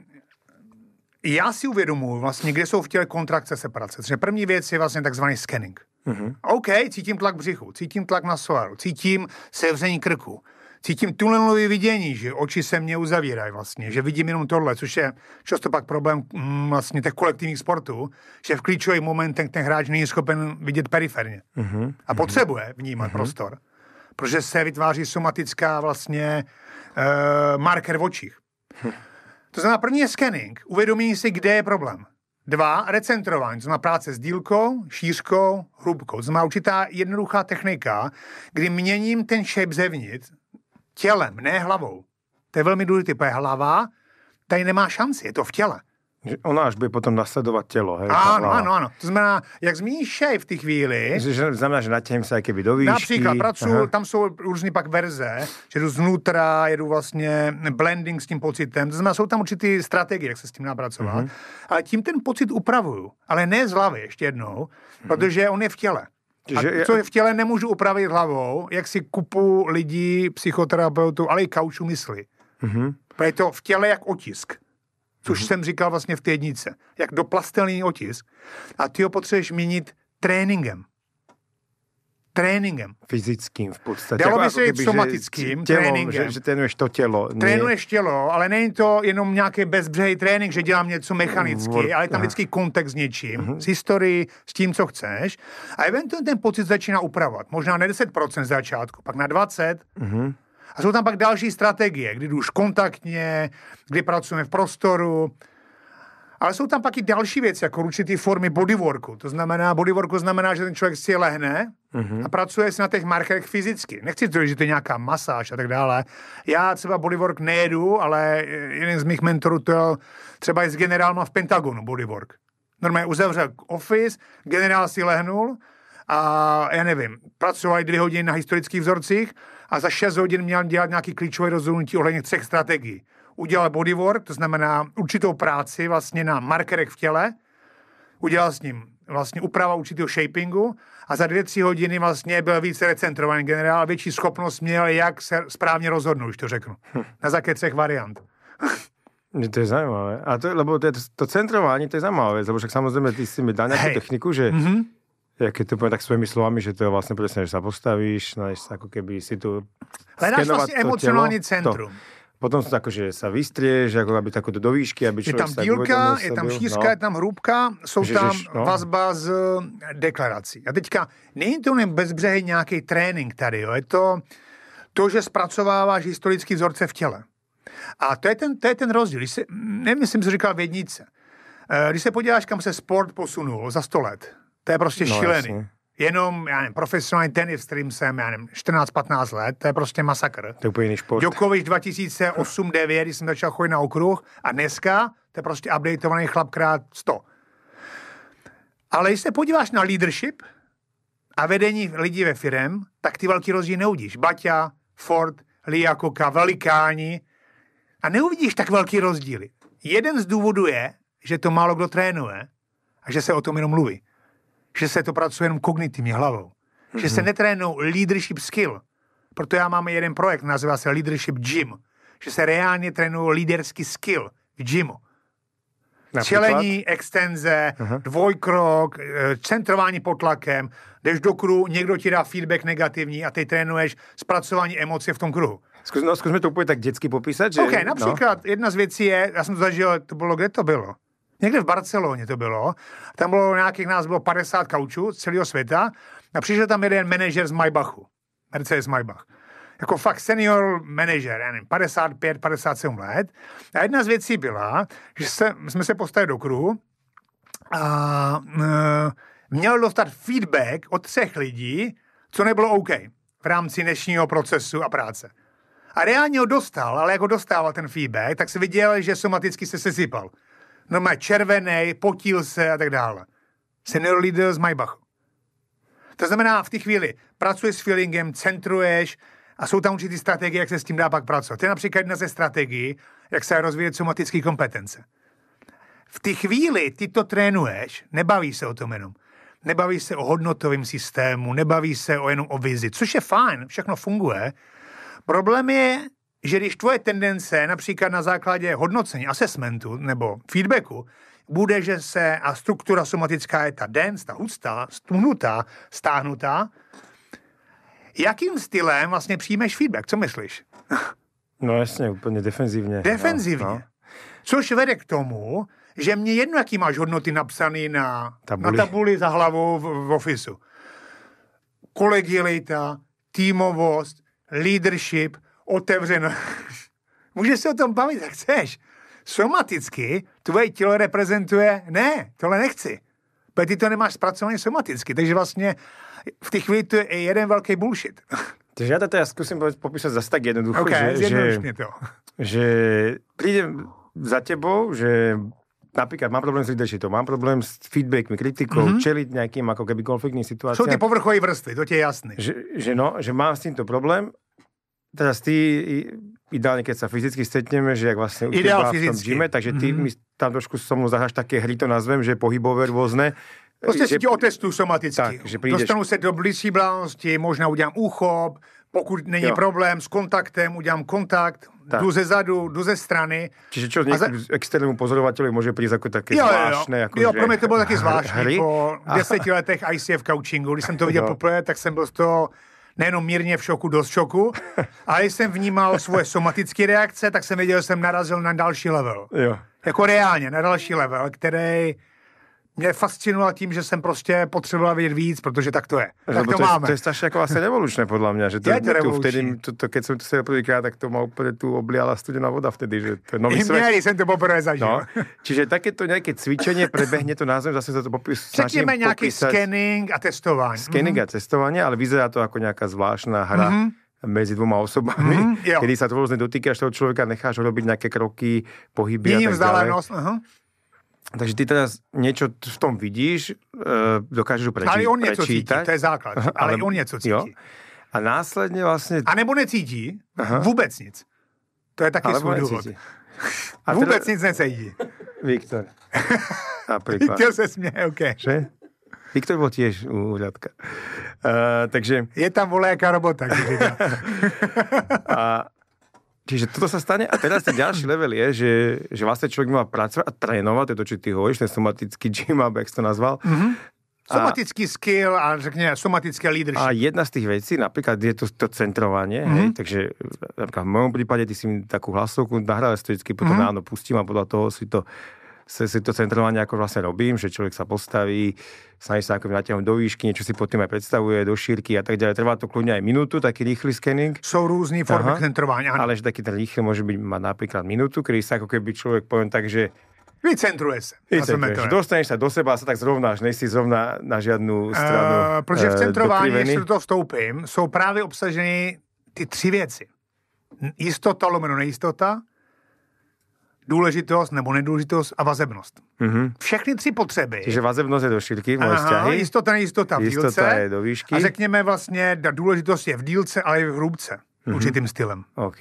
já si uvědomuji vlastně, kde jsou v těle kontrakce separace. Třeba první věc je vlastně takzvaný scanning. Mm-hmm. OK, cítím tlak břichu, cítím tlak na svalu, cítím sevření krku cítím tunelové vidění, že oči se mě uzavírají vlastně, že vidím jenom tohle, což je často pak problém mm, vlastně těch kolektivních sportů, že v klíčových momentech ten hráč není schopen vidět periferně mm-hmm. a mhm. potřebuje vnímat mm-hmm. prostor, protože se vytváří somatická vlastně uh, marker v očích. Hm. To znamená, první je scanning, uvědomění si, kde je problém. Dva, recentrování, to znamená práce s dílkou, šířkou, hrubkou. To znamená určitá jednoduchá technika, kdy měním ten shape zevnitř, tělem, ne hlavou. To je velmi důležité, protože hlava tady nemá šanci, je to v těle. Ona až by potom nasledovat tělo. Hej, ano, ano, ano. To znamená, jak zmíníš v té chvíli. že znamená, že natěhnem se jakoby do Například pracuji, tam jsou různé pak verze, že jdu znutra, jedu vlastně blending s tím pocitem. To znamená, jsou tam určité strategie, jak se s tím napracovat. Mm-hmm. Ale tím ten pocit upravuju, ale ne z hlavy ještě jednou, mm-hmm. protože on je v těle. Že a co je... v těle nemůžu upravit hlavou, jak si kupu lidí, psychoterapeutů, ale i kauču mysli. Mm-hmm. Je to v těle jak otisk. Což mm-hmm. jsem říkal vlastně v té jednice. Jak doplastelný otisk. A ty ho potřebuješ měnit tréninkem tréninkem. Fyzickým v podstatě. Dalo by jako se jako jít somatickým tělo, tréninkem. Že, že trénuješ to tělo. Ne? Trénuješ tělo, ale není to jenom nějaký bezbřehý trénink, že dělám něco mechanicky, Vod, ale tam vždycky kontext s něčím, uh-huh. s historií, s tím, co chceš. A eventuálně ten pocit začíná upravovat. Možná na 10% z začátku, pak na 20%. Uh-huh. Mhm. A jsou tam pak další strategie, kdy jdu už kontaktně, kdy pracujeme v prostoru. Ale jsou tam pak i další věci, jako určitý formy bodyworku. To znamená, bodyworku znamená, že ten člověk si lehne, mm-hmm. a pracuje si na těch markerech fyzicky. Nechci to, že to je nějaká masáž a tak dále. Já třeba bodywork nejedu, ale jeden z mých mentorů to je třeba je s generálma v Pentagonu bodywork. Normálně uzavřel office, generál si lehnul a já nevím, pracovali dvě hodiny na historických vzorcích a za šest hodin měl dělat nějaký klíčové rozhodnutí ohledně třech strategií. Udělal bodywork, to znamená určitou práci vlastně na markerech v těle, udělal s ním vlastně úprava určitého shapingu a za dvě, tři hodiny vlastně byl více recentrovaný generál, větší schopnost měl, jak se správně rozhodnout, už to řeknu. Hm. Na základě třech variant. To je zajímavé. A to, lebo to, to centrování, to je zajímavé věc, lebo však samozřejmě ty si mi dá nějakou hey. techniku, že mm-hmm. jak je to tak svými slovami, že to je vlastně přesně, že se postavíš, než jako keby si tu Hledáš vlastně emocionální centrum. To. Potom sa akože sa vystrieš, ako aby takúto jako do výšky, aby človek Je tam dílka, je tam šířka, no. je tam hrubka, jsou že, tam no. vazba z eh, deklarací. A teďka, není to bezbřehy nějaký tréning tady, jo? je to to, že zpracováváš historický vzorce v těle. A to je ten, to je ten rozdíl. Když si, nevím, jestli jsem říkal v eh, Když se podíváš, kam se sport posunul za 100 let, to je prostě no, šílený. Jasně jenom, já nevím, profesionální tenis, s kterým jsem, já nevím, 14-15 let, to je prostě masakr. To je úplně jiný sport. Djokovic 2008 9 když jsem začal chodit na okruh a dneska to je prostě updateovaný chlap krát 100. Ale když se podíváš na leadership a vedení lidí ve firem, tak ty velký rozdíl neudíš. Baťa, Ford, Liakoka, Velikáni. A neuvidíš tak velký rozdíly. Jeden z důvodů je, že to málo kdo trénuje a že se o tom jenom mluví že se to pracuje jenom kognitivní hlavou. Mm-hmm. Že se mhm. netrénou leadership skill. Proto já mám jeden projekt, nazývá se Leadership Gym. Že se reálně trénují líderský skill v gymu. Například? Čelení, extenze, uh-huh. dvojkrok, eh, centrování pod tlakem, jdeš do kruhu, někdo ti dá feedback negativní a ty trénuješ zpracování emoce v tom kruhu. No, zkusme no, to úplně tak dětsky popísat. Že... OK, například no. jedna z věcí je, já jsem to zažil, to bylo, kde to bylo? Někde v Barceloně to bylo. Tam bylo nějakých nás bylo 50 kaučů z celého světa a přišel tam jeden manažer z Maybachu. Mercedes Maybach. Jako fakt senior manažer, 55, 57 let. A jedna z věcí byla, že se, jsme se postavili do kruhu a e, měl dostat feedback od třech lidí, co nebylo OK v rámci dnešního procesu a práce. A reálně ho dostal, ale jako dostával ten feedback, tak se viděl, že somaticky se sesypal no má červený, potil se a tak dále. Senior leader z Maybachu. To znamená, v té chvíli pracuješ s feelingem, centruješ a jsou tam určitý strategie, jak se s tím dá pak pracovat. To je například jedna ze strategií, jak se rozvíjet somatické kompetence. V té chvíli ty to trénuješ, nebaví se o tom jenom. Nebaví se o hodnotovém systému, nebaví se o jenom o vizi, což je fajn, všechno funguje. Problém je, že když tvoje tendence například na základě hodnocení, assessmentu nebo feedbacku bude, že se a struktura somatická je ta dens, ta hustá, stmnutá, stáhnutá, jakým stylem vlastně přijmeš feedback? Co myslíš? No jasně, úplně defenzivně. No, defenzivně. No, no. Což vede k tomu, že mě jedno, jaký máš hodnoty napsaný na tabuli, na tabuli za hlavou v, v ofisu. Kolegialita, týmovost, leadership, otevřeno. *laughs* Můžeš se o tom bavit, jak chceš. Somaticky tvoje tělo reprezentuje, ne, tohle nechci. Protože ty to nemáš zpracované somaticky, takže vlastně v té chvíli to je jeden velký bullshit. *laughs* Takže já to já zkusím popísat zase tak jednoducho, okay, že, že, to. že přijde za tebou, že například mám problém s leadershipom, mám problém s feedbackem, kritikou, mm-hmm. čelit nějakým jako keby konfliktní situacím. Jsou ty povrchové vrstvy, to ti je jasné. Že, že no, že mám s tímto problém teda ty ideálně, keď se fyzicky stretneme, že jak vlastně Ideál v tom gyme, takže ty mm-hmm. mi tam trošku so mnou také hry, to nazvem, že pohybové rôzne. Prostě si ti otestuju somaticky. Tak, že přijdeš... Dostanu se do blízké blánosti, možná udělám úchop, pokud není jo. problém s kontaktem, udělám kontakt, tak. jdu ze zadu, jdu ze strany. Čiže čo za... externímu pozorovateli může přijít jako taky jo, zvláštné? Jo, jako jo že... pro mě to bylo taky zvláštní. Po deseti letech ICF coachingu, když jsem to viděl jo. poprvé, tak jsem byl z toho nejenom mírně v šoku, dost šoku, *laughs* ale jsem vnímal svoje somatické reakce, tak jsem věděl, že jsem narazil na další level. Jo. Jako reálně, na další level, který mě fascinovala tím, že jsem prostě potřeboval vědět víc, protože tak to je. Tak Lebo to, to, je, máme. to je strašně jako asi revolučné, podle mě, že to, je to tu, vtedy, to, to, keď jsem to se prvýkrát, tak to má úplně tu obliala studená voda vtedy, že to je nový *laughs* svět. Měli jsem to poprvé zažil. No, čiže také to nějaké cvičení prebehne to názvem, zase za to popis, Řekněme nějaký scanning a testování. Scanning mm-hmm. a mhm. testování, ale vyzerá to jako nějaká zvláštná hra. Mm-hmm mezi dvoma osobami, mm, jo. kedy sa to rôzne až toho človeka, necháš ho robiť nejaké kroky, pohyby Měním a tak dále. Vzdálenost, uh-huh. Takže ty teda niečo v tom vidíš, e, dokážeš prečítať. Ale on niečo prečítať. cíti, to je základ. Ale, ale on niečo cíti. Jo? A následně vlastně... A nebo necítí Aha. vůbec nic. To je taky svůj důvod. A vůbec teda... nic necítí. Viktor. *laughs* Viktor se směje, OK. Že? Viktor byl těž u Hľadka. Uh, e, takže... Je tam volejaká robota. *laughs* a, Čiže toto sa stane a teraz ten ďalší *laughs* level je, že, že vlastne človek má pracovať a trénovať, je to, čo ty hovoríš, ten somatický gym aby jak to nazval. Mm-hmm. Somatický a, skill a řekne somatické leadership. A jedna z tých vecí, napríklad je to, to centrovanie, mm-hmm. hej, mhm. takže napríklad v mojom prípade ty si mi takú hlasovku to vždycky potom mm-hmm. ráno pustím a podľa toho si to se si to centrovanie ako vlastne robím, že človek sa postaví, snaží sa ako natiahnuť do výšky, niečo si pod tým aj predstavuje, do šírky a tak ďalej. Trvá to kľudne aj minútu, taký rýchly skening. Sú rôzne formy centrovania. Ale že taký ten rýchly môže byť mať napríklad minútu, kedy sa ako keby človek poviem tak, že Vycentruje se. Vycentruješ. Dostaneš se do seba a se tak zrovnáš, nejsi zrovna na žádnou stranu. Uh, protože eh, v centrování, uh, když do toho vstoupím, jsou právě obsaženy ty tři věci. Jistota lomeno nejistota, důležitost nebo nedůležitost a vazebnost. Mm-hmm. Všechny tři potřeby. že vazebnost je do šířky, moje vzťahy. Jistota, nejistota v jistota dílce. je do výšky. A řekněme vlastně, důležitost je v dílce, ale i v hrubce. Mm-hmm. Určitým stylem. OK.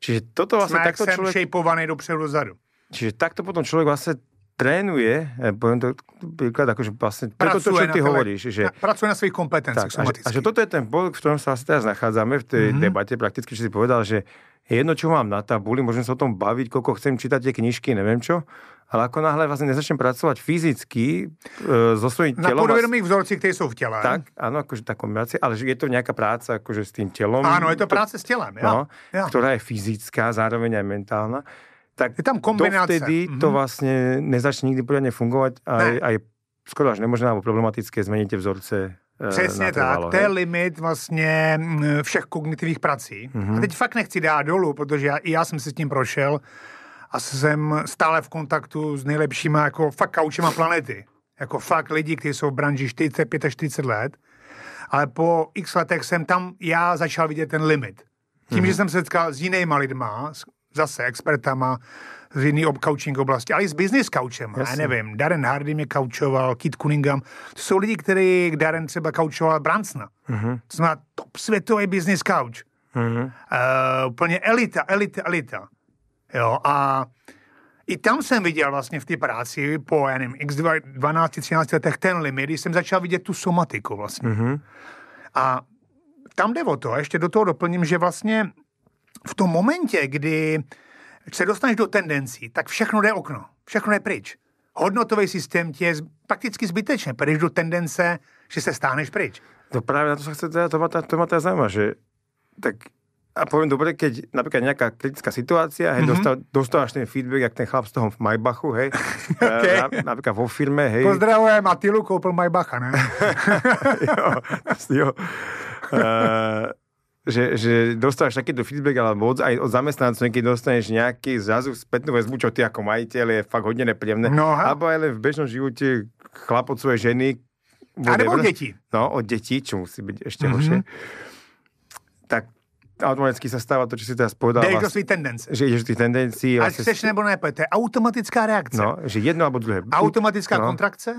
Čiže toto vlastně Jsme takto člověk... šejpovaný dopředu dozadu. Čiže takto potom člověk vlastně trénuje, eh, povím to príklad, akože vlastně. preto to, co ty hovoríš. Že, na, pracuje na kompetencích kompetenciách a, že, a že toto je ten bod, v kterém se asi vlastně teraz nachádzame v té mm-hmm. debatě prakticky, že si povedal, že je jedno, čo mám na tabuli, môžem sa o tom baviť, koľko chcem čítať tie knižky, neviem čo, ale ako náhle vlastne nezačnem pracovať fyzicky e, so svojím na telom... Na podvedomých vzorci, které jsou v těle. Tak, ano, akože tá kombinácia, ale je to nejaká práca akože s tým telom. Áno, je to práce s tělem, ja. no, ja. ktorá je fyzická, zároveň aj mentálna. Tak je tam kombinácia. Dovtedy mm-hmm. to mhm. vlastne nezačne nikdy pořádně fungovať a, ne. a je skoro až nemožné alebo problematické změnit vzorce Eh, Přesně natrvalo, tak, to je limit vlastně mm, všech kognitivních prací. Mm-hmm. A teď fakt nechci dát dolů, protože já, i já jsem si s tím prošel a jsem stále v kontaktu s nejlepšíma jako fakt kaučema planety. Jako fakt lidi, kteří jsou v branži 40, let. Ale po x letech jsem tam já začal vidět ten limit. Tím, mm-hmm. že jsem se setkal s jinýma lidma, zase expertama z jiný coaching oblasti, ale i s business coachem. Já nevím, Darren Hardy mě coachoval, Kit Cunningham. To jsou lidi, který Darren třeba coachoval Bransna. Mm-hmm. To znamená top světový business coach. Mm-hmm. Uh, úplně elita, elita, elita. Jo, a i tam jsem viděl vlastně v té práci po, já nevím, x 12, 13 letech ten limit, když jsem začal vidět tu somatiku vlastně. Mm-hmm. A tam jde o to, ještě do toho doplním, že vlastně v tom momentě, kdy se dostaneš do tendencí, tak všechno jde okno, všechno je pryč. Hodnotový systém tě je prakticky zbytečně, půjdeš do tendence, že se stáneš pryč. No právě na to se chce to ma, to ma teda že tak a poviem dobre, keď napríklad nejaká kritická situácia, hej, mm-hmm. dostávaš ten feedback, jak ten chlap z toho Maybachu, hej, *laughs* eh, okay. na, napríklad vo firme, hej. Pozdravujem Matilu, koupil Maybacha, ne? *laughs* jo, jo. Uh, *laughs* že, že dostávaš takýto feedback alebo od, aj od zamestnancov, keď dostaneš nejaký zrazu spätnú väzbu, čo ty ako majiteľ je fakt hodne nepríjemné. No, alebo aj len v bežnom živote chlap od svojej ženy. A od detí. No, od detí, čo musí byť ešte mm-hmm. Tak automaticky se stává to, co si teraz povedal. Dej vás, tendenci. Že jdeš do těch ale Ať chceš nebo ne, to je automatická reakce. No, že jedno alebo druhé. Automatická no. kontrakce,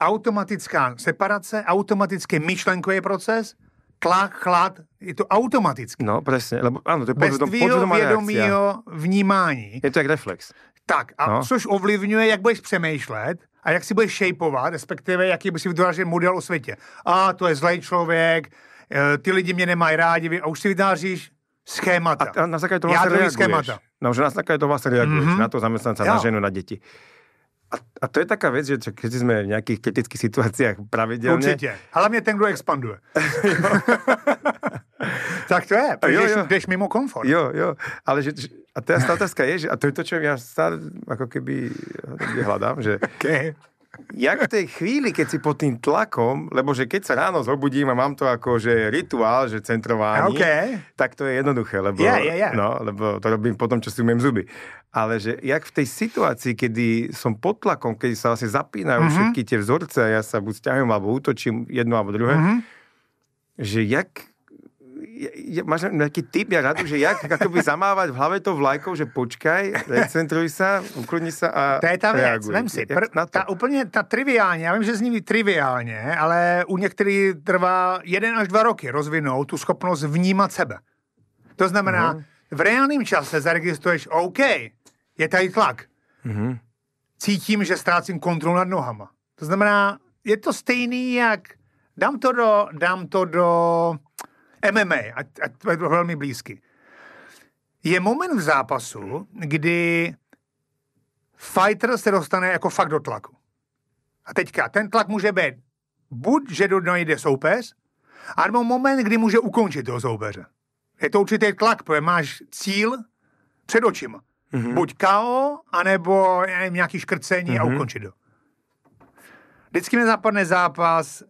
automatická separace, automatický myšlenkový proces, tlak, chlad, je to automaticky. No, přesně, lebo ano, to je Bez tvýho vědomího vnímání. Je to jak reflex. Tak, a no. což ovlivňuje, jak budeš přemýšlet a jak si budeš shapeovat, respektive jaký by si vytvářel model o světě. A to je zlej člověk, eh, ty lidi mě nemají rádi, a už si vytváříš schémata. A, na základě toho vlastně reaguješ. Schémata. No, že na základě toho vlastně reaguješ, mm-hmm. na to zaměstnance, na ženu, na děti. A, a to je taká věc, že když jsme v nějakých kritických situacích, pravidelne... ale mě ten, kdo expanduje. *laughs* tak to je, jo, jo. jdeš mimo komfort. Jo, jo, ale že, a to ta otázka je, že, a to je to, co já stále jako keby hledám, že okay jak v tej chvíli, keď si pod tým tlakom, lebo že keď sa ráno zobudím a mám to ako, že rituál, že centrování, okay. tak to je jednoduché, lebo, yeah, yeah, yeah. No, lebo to robím potom, čo si umiem zuby. Ale že jak v tej situácii, kedy som pod tlakom, kedy sa vlastne zapínajú mm -hmm. všetky tie vzorce a ja sa buď stiahujem, alebo útočím jedno, alebo druhé, mm -hmm. že jak je, máš nejaký tip, ja rádu, že jak by zamávať v hlave to vlajkou, že počkaj, recentruj sa, uklidni sa a To je ta věc, vem si, pr- ta úplně, ta triviálně, já vím, že zní triviálně, ale u některých trvá jeden až dva roky rozvinout tu schopnost vnímat sebe. To znamená, uh-huh. v reálném čase zaregistruješ, OK, je tady tlak. Uh-huh. Cítím, že ztrácím kontrolu nad nohama. To znamená, je to stejný, jak dám to do, dám to do MMA, ať, to je to velmi blízky. Je moment v zápasu, kdy fighter se dostane jako fakt do tlaku. A teďka, ten tlak může být buď, že do něj jde soupeř, anebo moment, kdy může ukončit toho soupeře. Je to určitý tlak, protože máš cíl před očima. Mm-hmm. Buď KO, anebo nevím, nějaký škrcení mm-hmm. a mhm. ukončit ho. Vždycky mi zapadne zápas uh,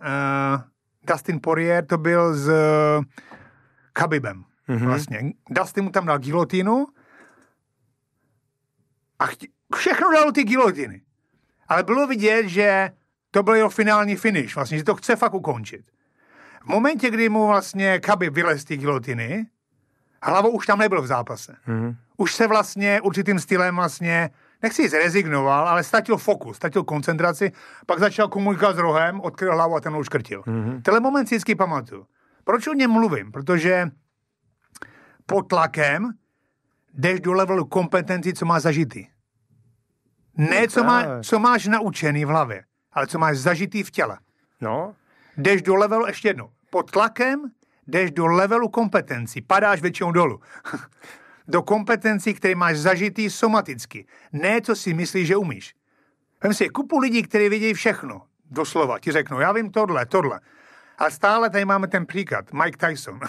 Dustin Poirier to byl s eh, Khabibem. Mm-hmm. Vlastně. Dustin mu tam dal gilotinu, a chtě... všechno dal ty gilotiny. Ale bylo vidět, že to byl jeho finální finish, vlastně, že to chce fakt ukončit. V momentě, kdy mu vlastně Kaby vylez ty gilotiny, hlavou už tam nebyl v zápase. Mm-hmm. Už se vlastně určitým stylem vlastně nechci zrezignoval, ale ztratil fokus, ztratil koncentraci, pak začal komunikovat s rohem, odkryl hlavu a ten ho uškrtil. Mm-hmm. Tenhle moment si vždycky pamatuju. Proč o něm mluvím? Protože pod tlakem jdeš do levelu kompetenci, co má zažitý. Ne, co, má, co máš naučený v hlavě, ale co máš zažitý v těle. No. Jdeš do levelu, ještě jednou, pod tlakem jdeš do levelu kompetenci, padáš většinou dolů. *laughs* do kompetencí, které máš zažitý somaticky. Ne, co si myslíš, že umíš. Vem si kupu lidí, kteří vidějí všechno. Doslova ti řeknou, já vím tohle, tohle. A stále tady máme ten příklad. Mike Tyson.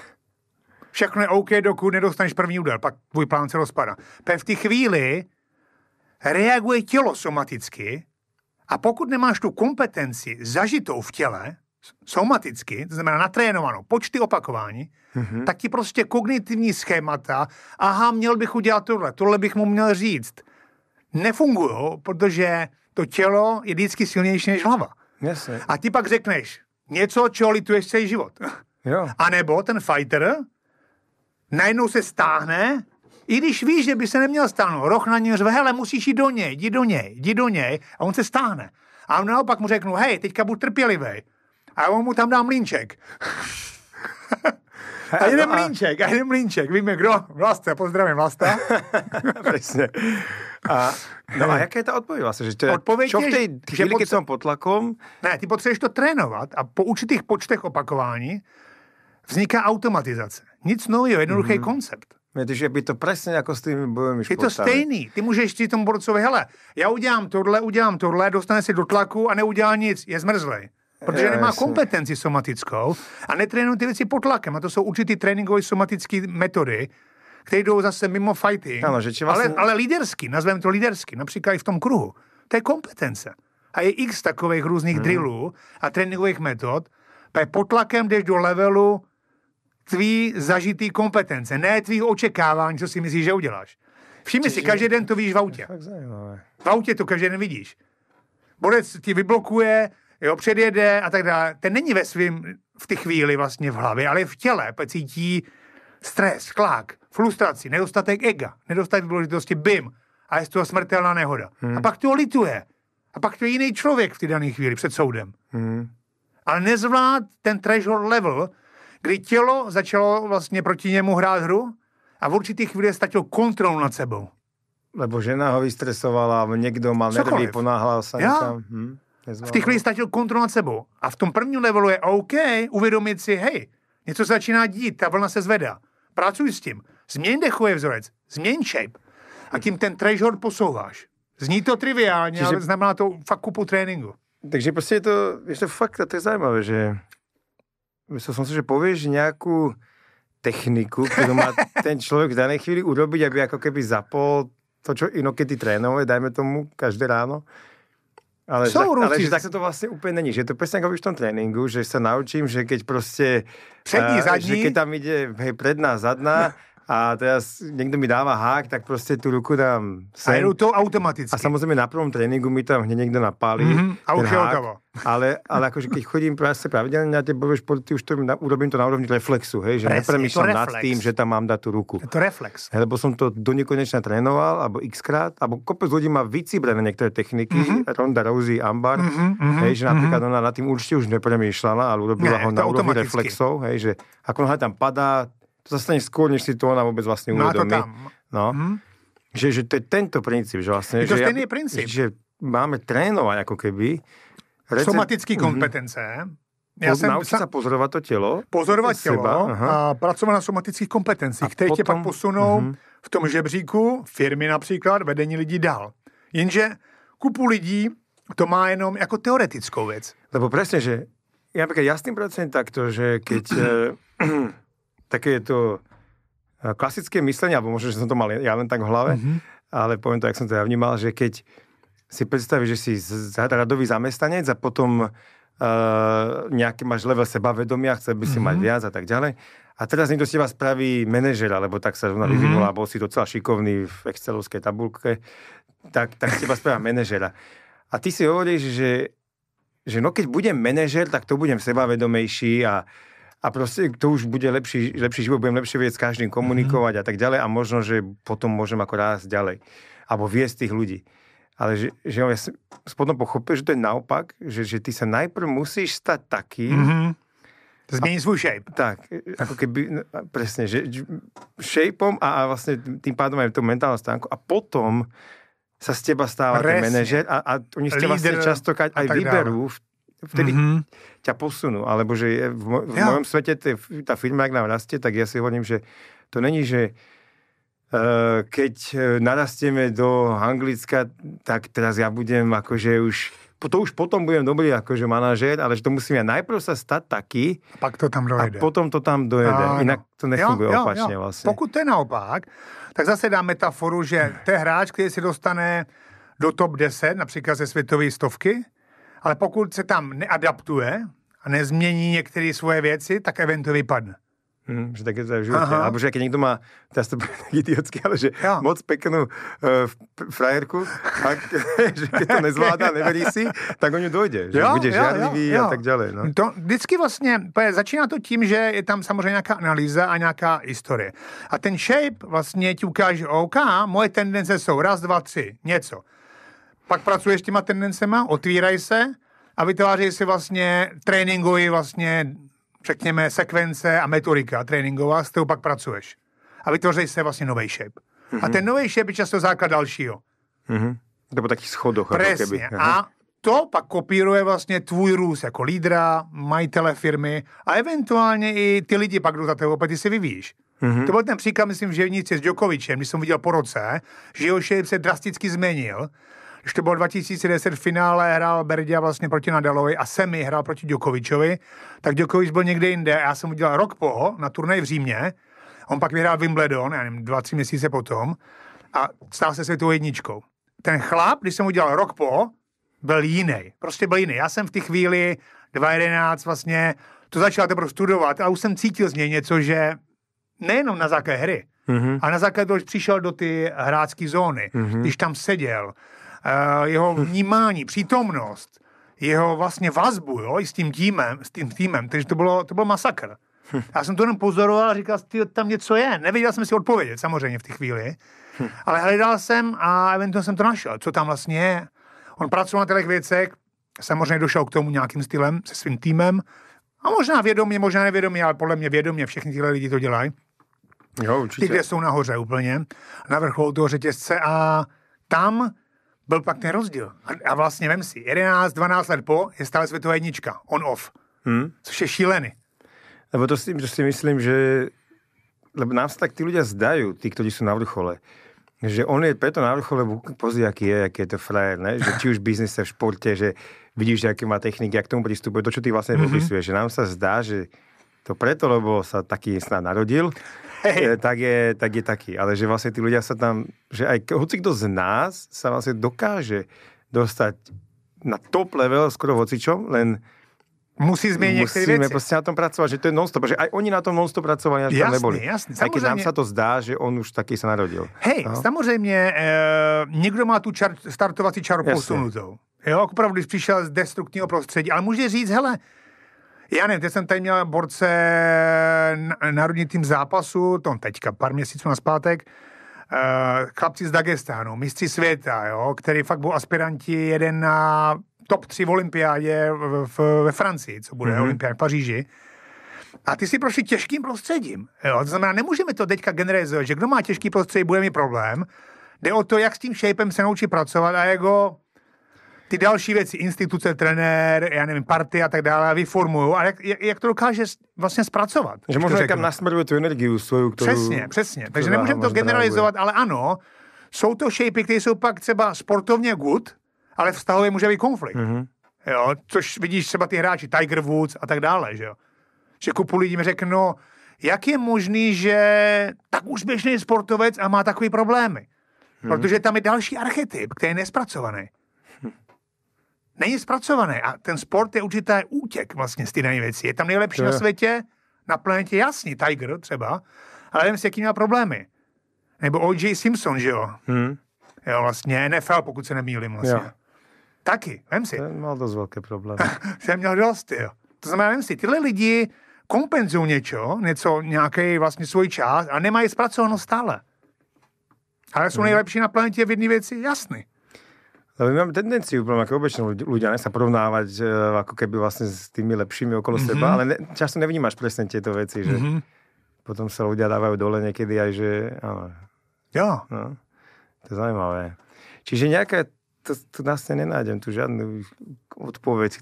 *laughs* Všechno je OK, dokud nedostaneš první úder, pak tvůj plán se rozpadá. Pe v té chvíli reaguje tělo somaticky a pokud nemáš tu kompetenci zažitou v těle, somaticky, to znamená natrénovanou, počty opakování, mm-hmm. tak ti prostě kognitivní schémata, aha, měl bych udělat tohle, tohle bych mu měl říct, nefungují, protože to tělo je vždycky silnější než hlava. Yes, A ty pak řekneš něco, čeho lituješ celý život. *laughs* Jo. A nebo ten fighter najednou se stáhne, i když víš, že by se neměl stáhnout. Roh na něj řve, hele, musíš jít do něj, jdi do něj, jdi do něj. A on se stáhne. A naopak mu řeknu, hej, teďka buď trpělivý a on mu tam dám mlínček. A jeden no a... mlínček, a jeden mlínček. Víme kdo? vlastně, pozdravím vlastně. *laughs* Přesně. A, no a jaká je ta odpověď vlastně? Že tě, odpověď čo v chvíli, potře... jsem pod tlakom... Ne, ty potřebuješ to trénovat a po určitých počtech opakování vzniká automatizace. Nic nového, jednoduchý mm-hmm. koncept. Víš, že by to přesně jako s tím bojovými Je to stejný. Ty můžeš říct tomu borcovi, hele, já udělám tohle, udělám tohle, dostane se do tlaku a neudělá nic, je zmrzlej protože nemá kompetenci somatickou a netrénuje ty věci pod tlakem. A to jsou určitý tréninkové somatické metody, které jdou zase mimo fighting, ano, že vlastně... ale, ale lídersky, nazveme to lídersky, například i v tom kruhu. To je kompetence. A je x takových různých hmm. drillů a tréninkových metod, a pod tlakem jdeš do levelu tvý zažitý kompetence, ne tvý očekávání, co si myslíš, že uděláš. Všimni si, každý den to víš v autě. V autě to každý den vidíš. Borec ti vyblokuje jo, předjede a tak dále. Ten není ve svým, v té chvíli vlastně v hlavě, ale v těle cítí stres, klák, frustraci, nedostatek ega, nedostatek důležitosti, bim, a je z toho smrtelná nehoda. Hmm. A pak to lituje. A pak to je jiný člověk v té dané chvíli před soudem. Hmm. Ale nezvlád ten threshold level, kdy tělo začalo vlastně proti němu hrát hru a v určitých chvíli ztratil kontrolu nad sebou. Lebo žena ho vystresovala, někdo mal nervy, ponáhlal se Já? Hmm. V té chvíli ztratil kontrolu nad sebou. A v tom prvním levelu je OK uvědomit si, hej, něco se začíná dít, ta vlna se zvedá. Pracuj s tím. Změň dechový vzorec, změň shape. A tím ten treasure posouváš. Zní to triviálně, Čiže... ale znamená to fakt kupu tréninku. Takže prostě je to, je to fakt, a to je zajímavé, že myslel jsem si, že pověš nějakou techniku, kterou má *laughs* ten člověk v dané chvíli urobiť, aby jako keby zapol to, čo inokedy trénuje, dajme tomu, každé ráno. Ale, Jsou tak, ale že tak to vlastně úplně není, že to přesně jako v tom tréninku, že se naučím, že keď prostě... Přední, eh, zadní. Že keď tam jde hej, predná, zadná, *laughs* a teraz někdo mi dává hák, tak prostě tu ruku dám sem. A jdu to automaticky. A samozřejmě na prvom tréninku mi tam hned někdo napálí. Mm-hmm. A už je hotovo. Ale, ale jakože když chodím prostě pravidelně na ty bojové športy, už to na, urobím to na úrovni reflexu, hej, že nepremýšlím nad tím, že tam mám dát tu ruku. Je to reflex. Hej, lebo jsem to do nekonečna trénoval, alebo xkrát, alebo kopec lidí má vycibrené některé techniky, mm-hmm. Ronda Rousey, Ambar, mm-hmm. hej, že například mm-hmm. ona na tím určitě už nepremýšlela, ale urobila ne, ho na úrovni reflexu, hej, že ako tam padá, to sa stane skôr, než si to ona vôbec vlastne uvedomí. to tam. No. Mm. Že, že to je tento princíp, že vlastne... Je to že ja, princíp. Že máme trénovať ako keby... Recept... Somatické mhm. kompetence. Mm. Já jsem naučit sa pozorovat to tělo? Pozorovat tělo seba, a pracovat na somatických kompetencích, a potom, tě pak posunou mm. v tom žebříku, firmy například, vedení lidí dál. Jenže kupu lidí to má jenom jako teoretickou věc. Lebo přesně, že já bych jasným pracujem takto, že keď *clears throat* eh, také je to eh, klasické myslenie, alebo možno, že som to mal ja len tak v hlave, mm-hmm. ale poviem to, jak som to ja vnímal, že keď si predstavíš, že si radový zamestnanec a potom Uh, nejaký máš level sebavedomia, chcel by si mm-hmm. mať viac a tak ďalej. A teraz niekto si vás spraví manažer, alebo tak sa rovna mhm. vyvinul mm-hmm. a bol si docela šikovný v excelovskej tabulke, tak, tak si vás spravia manažera. A ty si hovoríš, že, že no keď budem manažer, tak to budem sebavedomejší a, a prostě to už bude lepší, lepší život, budem lepšie věc s každým komunikovat mm-hmm. a tak dále a možno, že potom můžeme jako rást ďalej. Abo viesť tých ľudí. Ale že, že ja som potom pochopil, že to je naopak, že, že ty sa najprv musíš stať taký, mm-hmm. Změní svůj shape. Tak, jako keby, no, přesně, že shapeom a, a vlastně tím pádem je to mentální stánku a potom se z teba stává ten manažer a, a oni z těba se často aj vyberú. Vtedy, mm-hmm ťa posunú. Alebo že je v, mo- v ja. mojom svete tá firma, jak nám rastie, tak ja si hovorím, že to není, že uh, keď eh, narastieme do Anglicka, tak teraz ja budem akože už to už potom budem dobrý akože manažer, ale že to musím ja najprv sa stať taký. A pak to tam dojede. A potom to tam dojede. A... Jinak to nefunguje jo, jo, opačně jo. vlastně. Pokud to je naopak, tak zase dám metaforu, že ten hráč, který si dostane do top 10, například ze světové stovky, ale pokud se tam neadaptuje a nezmění některé svoje věci, tak event vypadne. Hmm, že tak je to v životě. Aha. Alebo že někdo má, to je to idiotský, ale že jo. moc peknou uh, eh, frajerku, a *laughs* že když to nezvládá, neverí si, tak o ně dojde. Že jo, bude žádlivý a tak dále. No. To vždycky vlastně, začíná to tím, že je tam samozřejmě nějaká analýza a nějaká historie. A ten shape vlastně ti ukáže, OK, moje tendence jsou raz, dva, tři, něco pak pracuješ těma tendencema, otvírají se a vytváří si vlastně, tréninkový vlastně, řekněme, sekvence a metodika tréninková, s kterou pak pracuješ. A vytvoří se vlastně nový shape. Mm-hmm. A ten nový shape je často základ dalšího. Mm-hmm. To byl taký schodoch. Jako Přesně. A to pak kopíruje vlastně tvůj růst jako lídra, majitele firmy a eventuálně i ty lidi pak jdou za tebou, ty si vyvíjíš. Mm-hmm. To byl ten příklad, myslím, v Ževnici s Djokovičem, když jsem viděl po roce, že jeho shape se drasticky změnil když to bylo 2010 v finále, hrál Berdia vlastně proti Nadalovi a Semi hrál proti Djokovičovi, tak Djokovič byl někde jinde. Já jsem udělal rok po na turnaj v Římě. On pak vyhrál Wimbledon, já nevím, dva, tři měsíce potom a stál se světovou jedničkou. Ten chlap, když jsem udělal rok po, byl jiný. Prostě byl jiný. Já jsem v té chvíli 2011 vlastně to začal teprve studovat a už jsem cítil z něj něco, že nejenom na základě hry, mm-hmm. a na základě toho, že přišel do ty hrácké zóny, mm-hmm. když tam seděl, Eh, jeho vnímání, přítomnost, jeho vlastně vazbu jo, i s tím týmem, s tím týmem. Takže to bylo, to bylo masakr. Já jsem to jenom pozoroval a říkal, ty, tam něco je. Nevěděl jsem si odpovědět samozřejmě v té chvíli, ale hledal jsem a eventuálně jsem to našel, co tam vlastně je. On pracoval na těch věcech, samozřejmě došel k tomu nějakým stylem se svým týmem a možná vědomě, možná nevědomě, ale podle mě vědomě všichni tyhle lidi to dělají. Jo, určitě. Ty, kde jsou nahoře úplně, na vrcholu toho řetězce a tam byl pak ten rozdíl. A, a vlastně vem si, 11-12 let po je stále světová jednička, on-off, hmm. což je šílený. Lebo to si, to si myslím, že lebo nám se tak ty lidé zdají, ty, kteří jsou na vrchole, že on je preto na vrchole, lebo pozri, aký je, jaký je to frajer, ne? Že či už biznise, v športe, že vidíš, jaký má techniky, jak tomu pristupuje, to, čo ty vlastně mm -hmm. popisuješ, že nám se zdá, že to preto, lebo sa taký snad narodil, hey. E, tak, je, tak je taký. Ale že vlastne tí ľudia sa tam, že aj hoci kto z nás sa vlastne dokáže dostať na top level skoro hocičom, len musí změnit některé věci. Musíme na tom pracovat, že to je non-stop, že aj oni na tom non-stop pracovali, až jasný, tam neboli. Jasný, samozřejmě. Taky nám sa to zdá, že on už taky se narodil. Hej, no? samozřejmě e, niekto má tu čar, startovací čaru posunutou. Jo, opravdu, když přišel z destruktního prostředí, ale může říct, hele, já nevím, teď jsem tady měl borce národní tým zápasu, to teďka pár měsíců na zpátek, uh, chlapci z Dagestánu, mistři světa, jo, který fakt byl aspiranti jeden na top 3 v olympiádě ve Francii, co bude mm-hmm. olympiáda v Paříži. A ty si prošli těžkým prostředím. Jo? To znamená, nemůžeme to teďka generalizovat, že kdo má těžký prostředí, bude mít problém. Jde o to, jak s tím shapem se naučí pracovat a jak ho ty další věci, instituce, trenér, já nevím, party a tak dále, vyformuju. A jak, jak, to dokáže vlastně zpracovat? Že možná někam nasmeruje tu energii svou, kterou... Přesně, přesně. Takže nemůžeme to generalizovat, ale ano, jsou to shapey, které jsou pak třeba sportovně good, ale vztahově může být konflikt. Mm-hmm. Jo, což vidíš třeba ty hráči Tiger Woods a tak dále, že jo. Že kupu lidí mi řekne, no, jak je možný, že tak úspěšný sportovec a má takové problémy? Mm-hmm. Protože tam je další archetyp, který je nespracovaný není zpracované. A ten sport je určitý útěk vlastně z ty věci. Je tam nejlepší je. na světě, na planetě jasný, Tiger třeba, ale nevím, s jakými má problémy. Nebo O.J. Simpson, že jo? Hmm. Jo, vlastně NFL, pokud se nemýlím vlastně. Jo. Taky, vem si. Ten měl dost velké problémy. *laughs* Jsem měl dost, jo. To znamená, vem si, tyhle lidi kompenzují něco, něco, nějaký vlastně svůj čas a nemají zpracovanost stále. Ale jsou hmm. nejlepší na planetě v jedné věci, jasný. Ale my máme tendenciu, úplne ako obečno ľudia, ne, sa porovnávať eh, ako keby vlastne s tými lepšími okolo mm -hmm. seba, ale ne, často nevnímáš presne tieto veci, že mm -hmm. potom sa ľudia dávajú dole niekedy aj, že ale... Jo. No, to je zajímavé. Čiže nejaké, to, to nás nenájdem, tu žiadnu odpoveď.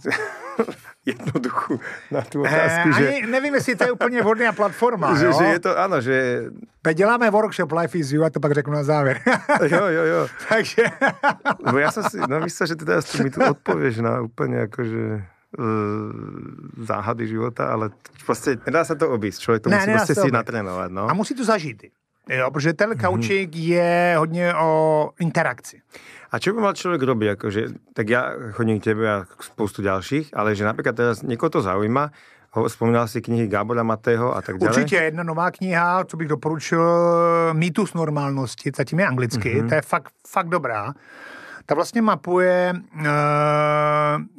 *laughs* jednoduchú na tu eh, otázku. E, že... Ani nevím, jestli to je úplně vhodná platforma. *laughs* že, jo? že je to, ano, že... Děláme workshop Life is You a to pak řeknu na závěr. *laughs* jo, jo, jo. Takže... no já jsem si, no myslím, že ty teda mi tu odpověš na úplně jakože eh, záhady života, ale prostě nedá se to obísť, člověk to ne, musí prostě si natrénovat. No. A musí to zažít. Jo, protože ten coaching mm-hmm. je hodně o interakci. A čo by mal človek robiť? Akože, tak ja chodím k tebe a spoustu ďalších, ale že napríklad teraz niekoho to zaujíma, vzpomínal si knihy Gábora Matého a tak dále. Určitě jedna nová kniha, co bych doporučil, Mýtus normálnosti, zatím je anglicky, mm-hmm. to je fakt, fakt dobrá. Ta vlastně mapuje e,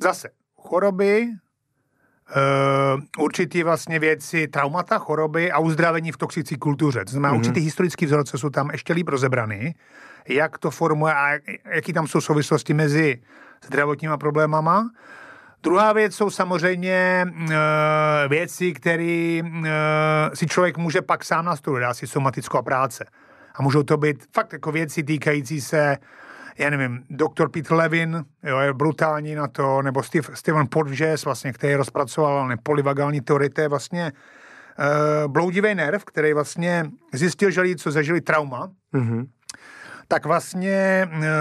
zase choroby, Eh, určitý vlastně věci, traumata, choroby a uzdravení v toxické kultuře. To znamená, mm-hmm. určitý historický vzorce jsou tam ještě líp rozebrany, jak to formuje a jaký tam jsou souvislosti mezi zdravotníma problémama. Druhá věc jsou samozřejmě e, věci, které e, si člověk může pak sám nastudovat, asi si somatickou práce. A můžou to být fakt jako věci týkající se já nevím, doktor Pete Levin, jo, je brutální na to, nebo Steve, Steven Porges, vlastně, který rozpracoval polivagální teorie, to je vlastně e, bloudivý nerv, který vlastně zjistil, že lidi, co zažili trauma, mm-hmm. tak vlastně e,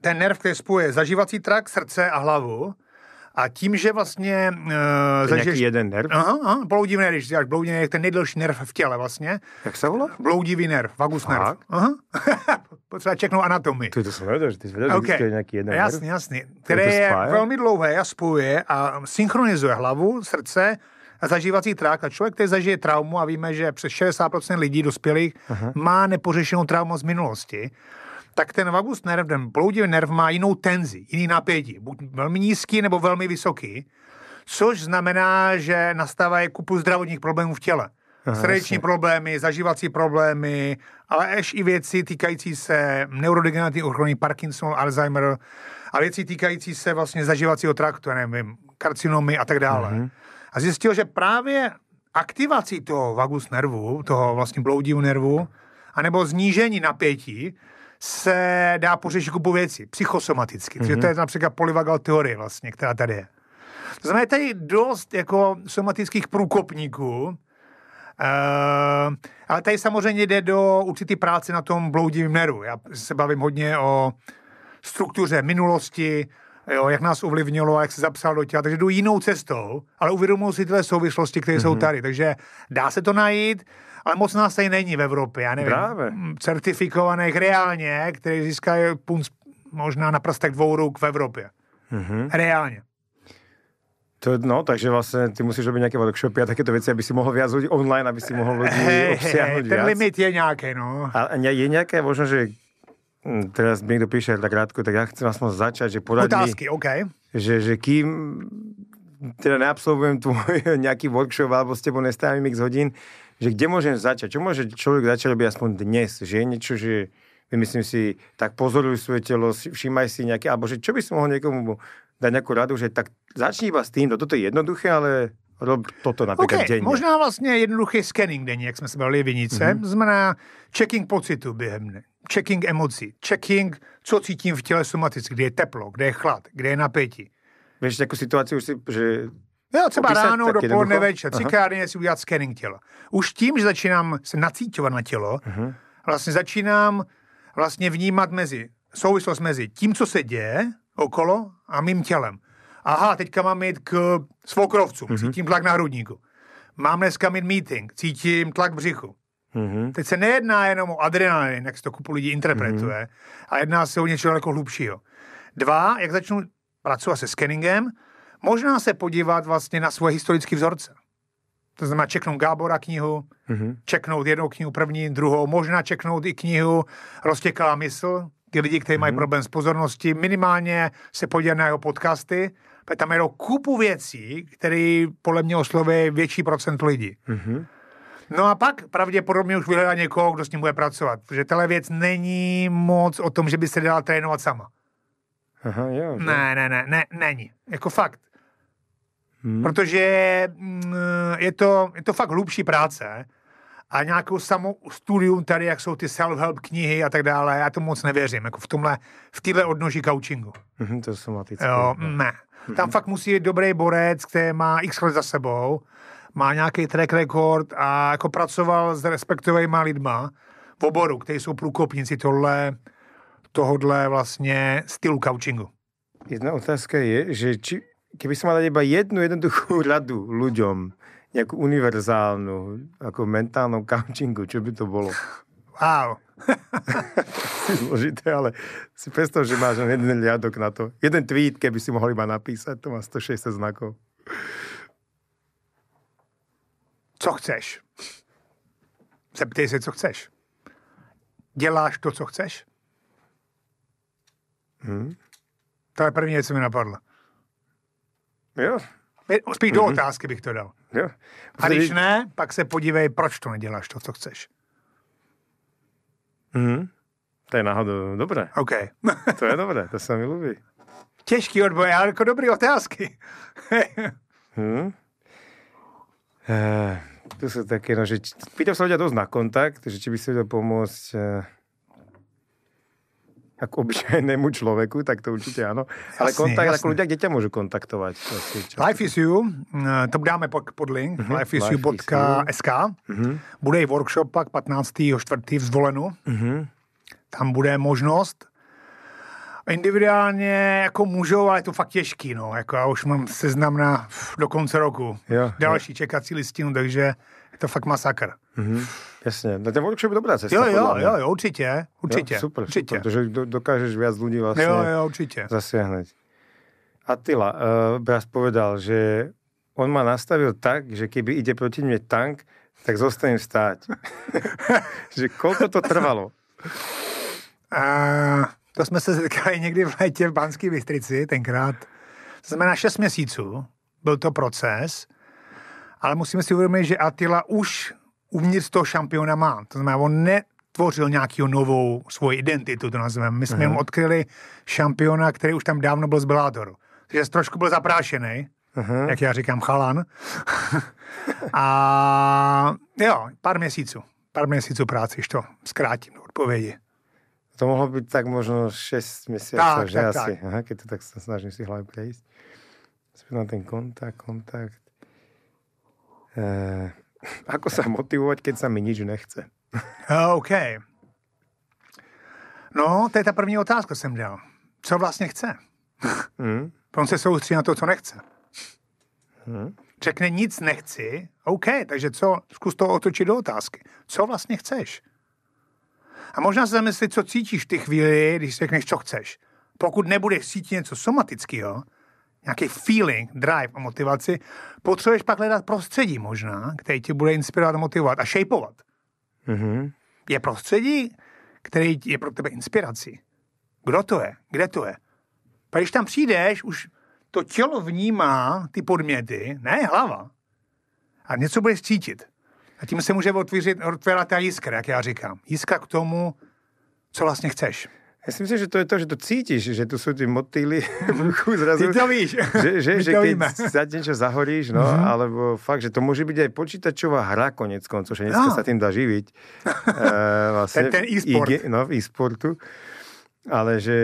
ten nerv, který spojuje zažívací trakt, srdce a hlavu, a tím, že vlastně... Uh, eh, ten zažiješ, jeden nerv? Aha, aha bloudivý nerv, když říkáš bloudivý nerv, ten nejdelší nerv v těle vlastně. Jak se volá? Bloudivý nerv, vagus nerv. Aha. *laughs* Potřeba čeknout anatomii. Ty to jsem nevěděl, že ty jsi věděl, okay. že je nějaký jeden Jasný, nerv. jasný. Které je spáje? velmi dlouhé a spojuje a synchronizuje hlavu, srdce, a zažívací trakt. A člověk, který zažije traumu, a víme, že přes 60% lidí dospělých uh-huh. má nepořešenou traumu z minulosti, tak ten vagus nerv, ten bloudivý nerv má jinou tenzi, jiný napětí, buď velmi nízký nebo velmi vysoký, což znamená, že je kupu zdravotních problémů v těle. Srdeční problémy, zažívací problémy, ale až i věci týkající se neurodegenerativní ochrany, Parkinson, Alzheimer a věci týkající se vlastně zažívacího traktu, nevím, karcinomy a tak dále. Mm-hmm. A zjistil, že právě aktivací toho vagus nervu, toho vlastně bloudivu nervu, anebo znížení napětí, se dá pořešit kupu věcí psychosomaticky. Mm-hmm. to je například polyvagal teorie vlastně, která tady je. To znamená, tady dost jako somatických průkopníků, uh, ale tady samozřejmě jde do určitý práce na tom bloudivém neru. Já se bavím hodně o struktuře minulosti, jo, jak nás ovlivnilo a jak se zapsal do těla, takže jdu jinou cestou, ale uvědomuji si tyhle souvislosti, které mm-hmm. jsou mhm. tady, takže dá se to najít, ale moc nás tady není v Evropě, já nevím, Dráve. Mm, certifikovaných reálně, který získají punc možná na prstek dvou ruk v Evropě. Mm-hmm. Reálně. To, no, takže vlastně ty musíš robit nějaké workshopy a taky to věci, aby si mohl viac online, aby si mohl *laughs* lidi hey, obsáhnout hey, Ten limit je nějaký, no. A je nějaké možno, že Hm, teraz mi niekto píše tak krátko, tak já chci vlastně začať, že poradí... Otázky, OK. Že, že kým teda neabsolvujem tvoj *laughs* nějaký workshop alebo s tebou nestávím x hodin, že kde můžem začať? Čo může člověk začať robiť aspoň dnes? Že je niečo, že myslím si, tak pozoruj svoje tělo, všímaj si nějaké, alebo že čo by si mohl někomu dať nějakou radu, že tak začni iba s tým, no toto je jednoduché, ale rob toto například okay, denně. Možná vlastně jednoduchý scanning denně, jak jsme se bavili v Vinice, mm-hmm. znamená checking pocitu během dne checking emocí, checking, co cítím v těle somaticky, kde je teplo, kde je chlad, kde je napětí. Víš, jako situaci už si, že Jo, třeba Opisat, ráno, dopoledne, večer, třikrát denně si udělat scanning těla. Už tím, že začínám se nacítovat na tělo, uh-huh. vlastně začínám vlastně vnímat mezi, souvislost mezi tím, co se děje okolo a mým tělem. Aha, teďka mám jít k svokrovcům, mhm. uh-huh. cítím tlak na hrudníku. Mám dneska mít meeting, cítím tlak břichu. Mm-hmm. Teď se nejedná jenom o adrenalin, jak se to kupu lidí interpretuje, mm-hmm. a jedná se o něčeho daleko hlubšího. Dva, jak začnu pracovat se scanningem, možná se podívat vlastně na svoje historické vzorce. To znamená čeknout Gábora knihu, mm-hmm. čeknout jednou knihu první, druhou, možná čeknout i knihu Roztěkala mysl, ty lidi, kteří mm-hmm. mají problém s pozorností, minimálně se podívat na jeho podcasty, protože tam je kupu věcí, které podle mě oslovuje větší procent lidí. Mm-hmm. No a pak pravděpodobně už vyhledá někoho, kdo s ním bude pracovat, protože tahle věc není moc o tom, že by se dala trénovat sama. Aha, jo. Že? Ne, ne, ne, ne, není. Jako fakt. Hmm. Protože mm, je to, je to fakt hlubší práce a nějakou samou studium tady, jak jsou ty self-help knihy a tak dále, já to moc nevěřím, jako v tomhle, v téhle odnoží coachingu. Mhm, to je somatické. Jo, no. ne. Tam mhm. fakt musí být dobrý borec, který má x let za sebou má nějaký track record a jako pracoval s respektovými lidma v oboru, kteří jsou průkopníci tohle, tohodle vlastně stylu coachingu. Jedna otázka je, že či, keby som mal iba jednu jednoduchou radu lidem nějakou univerzálnu, jako mentálnou coachingu, co by to bylo? Wow. Zložité, *laughs* ale si představ, že máš jeden liadok na to. Jeden tweet, keby si mohl iba napísať, to má 160 znakov co chceš. Zeptej se, co chceš. Děláš to, co chceš? Hmm. To je první věc, co mi napadla. Jo. Spíš mm-hmm. do mhm. otázky bych to dal. Jo. A když ne, pak se podívej, proč to neděláš, to, co chceš. Mm-hmm. To je náhodou dobré. OK. *laughs* to je dobré, to se mi líbí. Těžký odboj, ale jako dobrý otázky. hmm. Eh, to sú také, no, že pýtam sa ľudia dosť na kontakt, že či by si vedel pomôcť uh, eh, ako obyčajnému človeku, tak to určitě ano. Ale kontakt, jasný. jako lidi, kde tě můžu kontaktovat? Vlastně life is you, eh, to dáme pod link, mm-hmm. lifeisyou.sk. Mm-hmm. Bude i workshop pak 15. čtvrtý v Zvolenu. Mm-hmm. Tam bude možnost Individuálně jako můžou, ale je to fakt těžký, no. Jako já už mám seznam na do konce roku. Jo, Další jo. čekací listinu, takže je to fakt masakr. Mhm. Jasně, na no, ten workshop je dobrá cesta. Jo, jo, jo, jo, určitě, určitě. Jo, super, určitě. super, protože do, dokážeš viac lidí vlastně jo, jo, určitě. zasiahnuť. Attila, uh, Bras povedal, že on ma nastavil tak, že keby ide proti mě tank, tak zostanem stáť. *laughs* *laughs* že koľko to trvalo? Uh to jsme se setkali někdy v létě v Banské Bystrici tenkrát. To znamená 6 měsíců, byl to proces, ale musíme si uvědomit, že Atila už uvnitř toho šampiona má. To znamená, on netvořil nějakou novou svoji identitu, to nazveme. My jsme mu mhm. odkryli šampiona, který už tam dávno byl z Bellatoru. Takže trošku byl zaprášený, mhm. jak já říkám, chalan. *laughs* A jo, pár měsíců. Pár měsíců práce, když to zkrátím do odpovědi. To mohlo byť tak možno 6 mesiacov, tak, že tak, asi. Tak. Aha, keď to tak snažím si hlavne prejsť. Späť na ten kontakt, kontakt. Eh, ako sa motivovať, keď sa mi nič nechce? *laughs* Eh, OK. No, to je ta první otázka, jsem dělal. Co vlastně chce? Mm. *laughs* On se soustředí na to, co nechce. Mm. Řekne nic nechci, OK, takže co, zkus to otočit do otázky. Co vlastně chceš? A možná se zamyslet, co cítíš v ty chvíli, když řekneš, co chceš. Pokud nebudeš cítit něco somatického, nějaký feeling, drive a motivaci, potřebuješ pak hledat prostředí možná, které ti bude inspirovat, motivovat a shapeovat. Mm-hmm. Je prostředí, které je pro tebe inspirací. Kdo to je? Kde to je? A když tam přijdeš, už to tělo vnímá ty podměty, ne hlava. A něco budeš cítit. A tím se může otvířit, otvírat ta jiskra, jak já říkám. Jiskra k tomu, co vlastně chceš. Já si myslím, že to je to, že to cítíš, že tu jsou ty motýly v ruchu zrazu. Ty to víš. Že, že, že to keď sa niečo zahoríš, no, mm-hmm. alebo fakt, že to může být aj počítačová hra konec koncov, že dneska no. se tím dá živiť. Uh, *laughs* eh, vlastně ten, ten e-sport. I, no, v e-sportu ale že,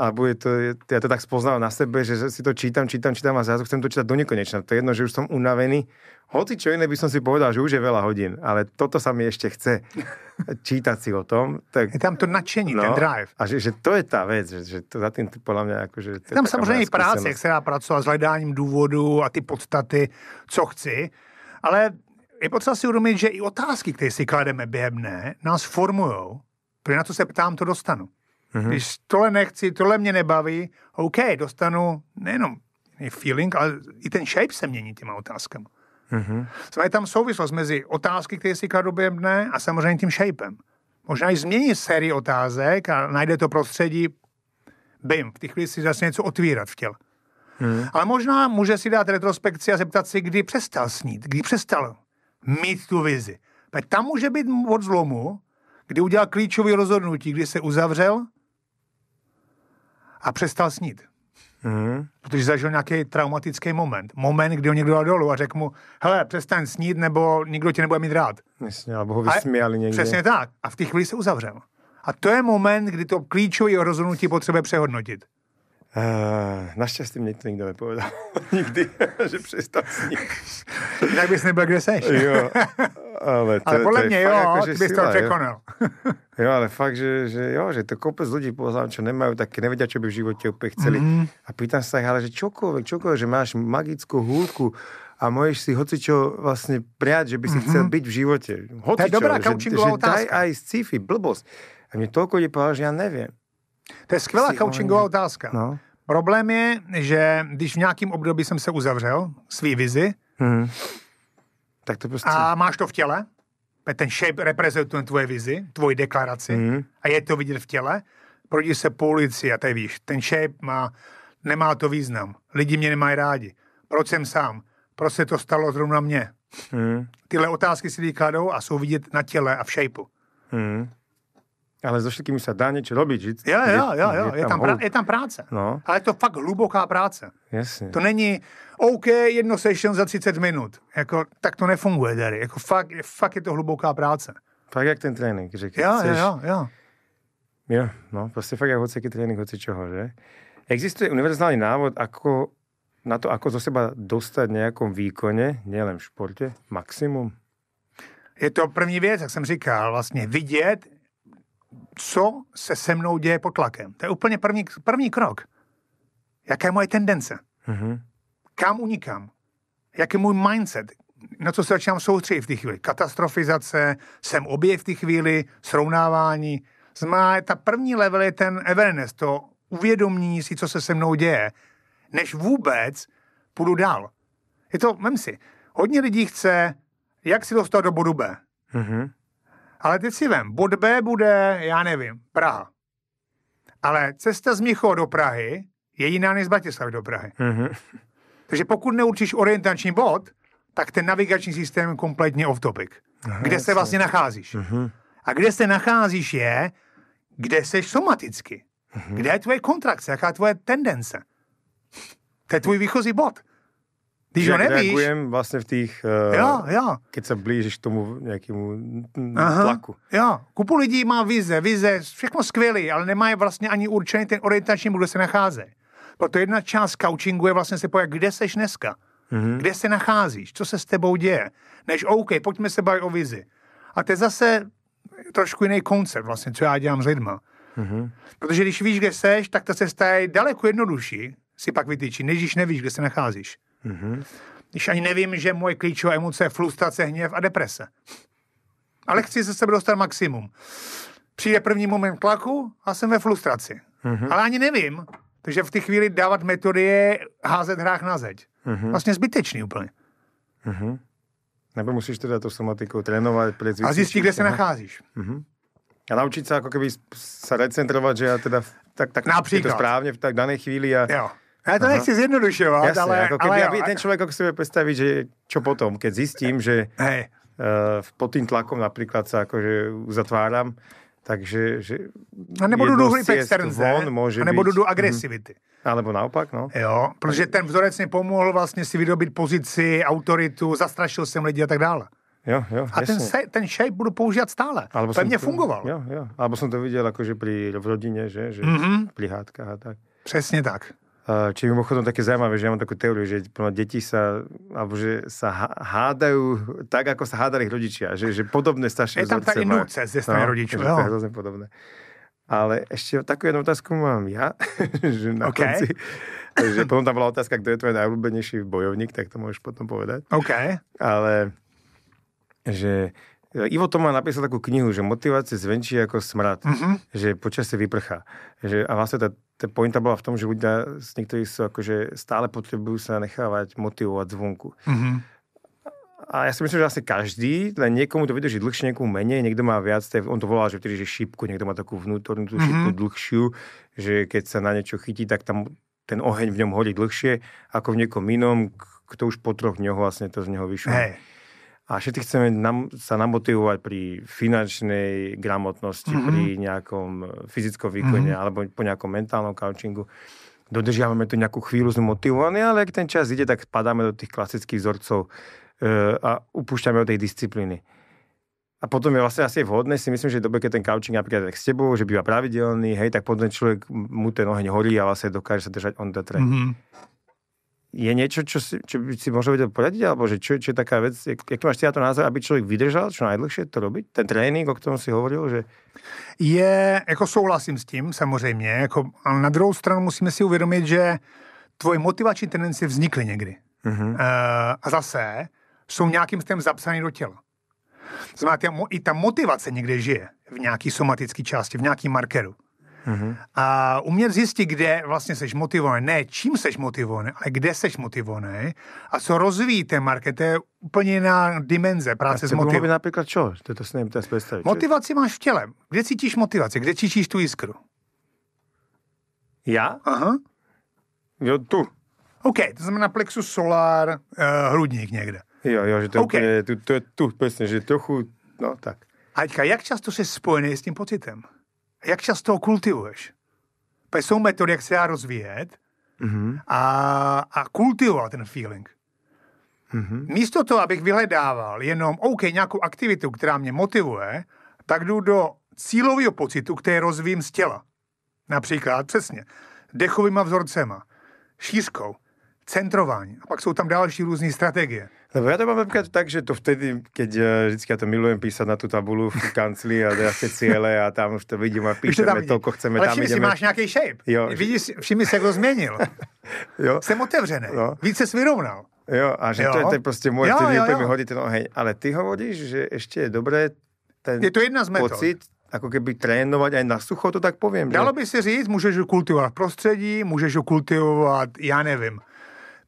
alebo je to, ja to tak spoznal na sebe, že si to čítam, čítam, čítam a zrazu chcem to čítať do nekonečna. To je jedno, že už som unavený. Hoci čo iné by som si povedal, že už je veľa hodín, ale toto sa mi ešte chce *laughs* čítať si o tom. Tak, je tam to nadšení, no, ten drive. A že, že, to je ta věc, že, že to za tým podle mě jako, že je tam samozřejmě i práce, jak se dá pracovat s hledáním důvodu a ty podstaty, co chci. Ale je potřeba si uvědomit, že i otázky, které si klademe během dne, nás formují. Protože na to se ptám, to dostanu. Mm-hmm. Když tohle nechci, tohle mě nebaví, OK, dostanu nejenom feeling, ale i ten shape se mění těma otázkama. Mm-hmm. je tam souvislost mezi otázky, které si kladu během dne a samozřejmě tím shapem. Možná i změní sérii otázek a najde to prostředí, bim, v těch chvíli si začne něco otvírat v těle. Hmm. Ale možná může si dát retrospekci a zeptat si, kdy přestal snít, kdy přestal mít tu vizi. Tak tam může být od zlomu, kdy udělal klíčový rozhodnutí, kdy se uzavřel a přestal snít. Mm. Protože zažil nějaký traumatický moment. Moment, kdy ho někdo dal dolů a řekl mu, hele, přestaň snít, nebo nikdo tě nebude mít rád. Jasně, nebo ho vysměli někdy. Přesně tak. A v té chvíli se uzavřel. A to je moment, kdy to klíčové rozhodnutí potřebuje přehodnotit. Uh, naštěstí mě to nikdo nepovedal *laughs* nikdy, *laughs* že přestal sníh. Jinak bys nebyl, kde seš. jo, ale *laughs* to, ale podle to mě jo, jako, že ty bys to překonal. Jo. jo, ale fakt, že, že jo, že to kopec lidí poznám, čo nemají, taky nevědí, čo by v životě úplně chceli. Mm. A pýtám se, ale že čokoliv, čokoliv, že máš magickou hůlku, a můžeš si hocičo vlastně přát, že by si mm-hmm. chcel být v životě. Hocičo, to je dobrá že, že daj aj sci-fi, blbost. A mě toľko je že já nevím. To je skvělá coachingová otázka. No. Problém je, že když v nějakém období jsem se uzavřel svý vizi, hmm. tak to prostě... a máš to v těle, ten shape reprezentuje tvoje vizi, tvoji deklaraci hmm. a je to vidět v těle, projdeš se po ulici a tady víš, ten shape má, nemá to význam, lidi mě nemají rádi, proč jsem sám, proč se to stalo zrovna mě? Hmm. Tyhle otázky si lidi kladou a jsou vidět na těle a v shapeu. Hmm ale so všetkými sa dá niečo robiť. Že jo, jo, jo, jo. Je, tam prá, je tam práce. No. Ale je to fakt hluboká práce. Jasne. To není OK, jedno session za 30 minut. Jako, tak to nefunguje Dary. Jako fakt, fakt je to hluboká práce. Fakt jak ten trénink, že jo, chceš... jo, jo, jo. no, prostě fakt jak hociaký trénink, hoci čoho, že? Existuje univerzální návod, ako na to, ako zo seba dostat v nějakom výkone, nielen v športe, maximum? Je to první věc, jak jsem říkal, vlastně vidět, co se se mnou děje pod tlakem. To je úplně první, první krok. Jaká je moje tendence? Mm-hmm. Kam unikám? Jaký je můj mindset? Na co se začínám soustředit v té chvíli? Katastrofizace, jsem objev v té chvíli, srovnávání. Zmá, ta první level je ten awareness, to uvědomění si, co se se mnou děje, než vůbec půjdu dál. Je to, vem si, hodně lidí chce, jak si dostat do bodu B. Mm-hmm. Ale teď si vem, bod B bude, já nevím, Praha. Ale cesta z Mnichova do Prahy je jiná než z Bratislavy do Prahy. Mm-hmm. Takže pokud neurčíš orientační bod, tak ten navigační systém je kompletně off topic. Aha, kde jasný. se vlastně nacházíš. Mm-hmm. A kde se nacházíš je, kde jsi somaticky. Mm-hmm. Kde je tvoje kontrakce, jaká je tvoje tendence. To je tvůj výchozí bod. Když ho nevíš. Reagujem vlastně v těch, uh, eh, jo, jo. se blížíš k tomu nějakému tlaku. Jo, kupu lidí má vize, vize, všechno skvělé, ale nemá je vlastně ani určený ten orientační, kde se nachází. Proto jedna část coachingu je vlastně se pojat, kde seš dneska, mm-hmm. kde se nacházíš, co se s tebou děje, než OK, pojďme se bavit o vizi. A to je zase trošku jiný koncept vlastně, co já dělám s lidma. Mm-hmm. Protože když víš, kde seš, tak ta cesta je daleko jednodušší, si pak vytýčí, než když nevíš, kde se nacházíš. Mm-hmm. Když ani nevím, že moje klíčová emoce je frustrace, hněv a deprese. Ale chci ze sebe dostat maximum. Přijde první moment tlaku a jsem ve frustraci. Mm-hmm. Ale ani nevím, takže v té chvíli dávat metody je házet hrách na zeď. Mm-hmm. Vlastně zbytečný úplně. Mm-hmm. Nebo musíš teda tu somatiku trénovat. Predzvící, a zjistit, kde se nacházíš. Mm-hmm. A naučit se jako keby se recentrovat, že já teda tak, tak to správně v tak dané chvíli a jo. Já to Aha. nechci zjednodušovat, Jasne, ale... Jako keby, ale aby ten člověk, ako si vie predstaviť, že čo potom, keď zistím, že hey. uh, eh, pod tým tlakom napríklad sa akože uzatváram, takže... Že a nebudu jdu externze, a nebudu jdu mhm. agresivity. Mm. Alebo naopak, no. Jo, protože ten vzorec mi pomohl vlastně si vydobit pozici, autoritu, zastrašil jsem lidi a tak dále. Jo, jo, a ten, se, ten shape budu používat stále. Albo Pevně to, fungoval. Jo, jo. Alebo jsem to viděl jakože pri, v rodině, že, že mm-hmm. pri hádkách a tak. Přesně tak. Eh, či mimochodom také zaujímavé, že ja mám takú teóriu, že deti sa, alebo že sa hádajú tak, ako sa hádali ich rodičia. Že, že podobné staršie Je tam také inúce ze strany no, No. To je podobné. Ale ešte takú jednu otázku mám ja, *laughs* že na okay. konci. Takže potom tam bola otázka, kto je tvoj najobľúbenejší bojovník, tak to môžeš potom povedať. Okay. Ale že Ivo Toma napísal takú knihu, že motivace zvenčí jako smrad, mm-hmm. že se vyprchá. Že, a vlastně ta, ta pointa byla v tom, že ľudia z některých jsou jako, že stále potřebují se nechávat motivovat zvonku. Mm-hmm. A já si myslím, že asi každý, ale někomu to vydrží dlhšie, někomu méně, někdo má viac, té, on to volá, že vtedy, že šípku, někdo má takovou vnútornú tu šípku mm-hmm. dlhšiu, že keď se na něco chytí, tak tam ten oheň v něm hodí dlhšie, ako v někom inom, kto už po troch dňoch vlastně to z něho vyšlo. Hey a všetci chceme nam, sa namotivovať pri finančnej gramotnosti, mm-hmm. pri nejakom fyzickom výkone mm-hmm. alebo po nejakom mentálnom coachingu. Dodržiavame tu nejakú chvíľu, sme motivovaní, ale ak ten čas ide, tak padáme do tých klasických vzorcov uh, a upúšťame od tej disciplíny. A potom je vlastně asi vhodné, si myslím, že v keď kdy ten coaching například tak s tebou, že bývá pravidelný, hej, tak potom člověk mu ten oheň horí a vlastně dokáže sa držať on the track. Mm-hmm je niečo, čo si, čo by si možno vedel poradiť, alebo že čo, čo je taká vec, jak, jak máš ty na to názor, aby člověk vydržel čo najdlhšie to robiť? Ten trénink, o kterém si hovoril, že... Je, jako souhlasím s tím, samozřejmě, jako, ale na druhou stranu musíme si uvědomit, že tvoje motivační tendence vznikly někdy. Uh-huh. Uh, a zase jsou nějakým stém zapsané do těla. Znamená, i ta motivace někde žije v nějaký somatické části, v nějaký markeru. Mm-hmm. A umět zjistit, kde vlastně seš motivovaný, ne čím seš motivovaný, ale kde seš motivovaný a co rozvíjí ten market, to je úplně jiná dimenze práce s motivací. například čo? To, to si nevím představit. Motivaci máš v těle. Kde cítíš motivaci? Kde cítíš tu jiskru? Já? Aha. Jo, tu. OK, to znamená plexus solar, uh, hrudník někde. Jo, jo, že to, okay. je, to, to je tu, přesně, že trochu, no tak. Aťka, jak často jsi spojený s tím pocitem? jak často ho kultivuješ? Protože jsou metody, jak se dá rozvíjet mm-hmm. a, a kultivovat ten feeling. Mm-hmm. Místo toho, abych vyhledával jenom OK, nějakou aktivitu, která mě motivuje, tak jdu do cílového pocitu, který rozvím z těla. Například, přesně, dechovýma vzorcema, šířkou, centrování. A pak jsou tam další různé strategie. Lebo já to mám například tak, že to vtedy, keď eh, vždycky já to milujem písat na tu tabulu v kancli a teda cíle a tam už to vidím a *laughs* píšeme co chceme, Ale tam si, máš nějaký shape. Jo. Vidíš, všimni se jak to změnil. *laughs* jo. Jsem otevřený. No. Více se vyrovnal. Jo, a že jo. to je, to je prostě moje, jo, vtedy mi hodí ten oheň. No, ale ty hovoríš, že ještě je dobré ten je to jedna z metod. pocit, jako keby trénovat aj na sucho, to tak povím. Dalo že... by si říct, můžeš ho kultivovat v prostředí, můžeš ho kultivovat, já nevím,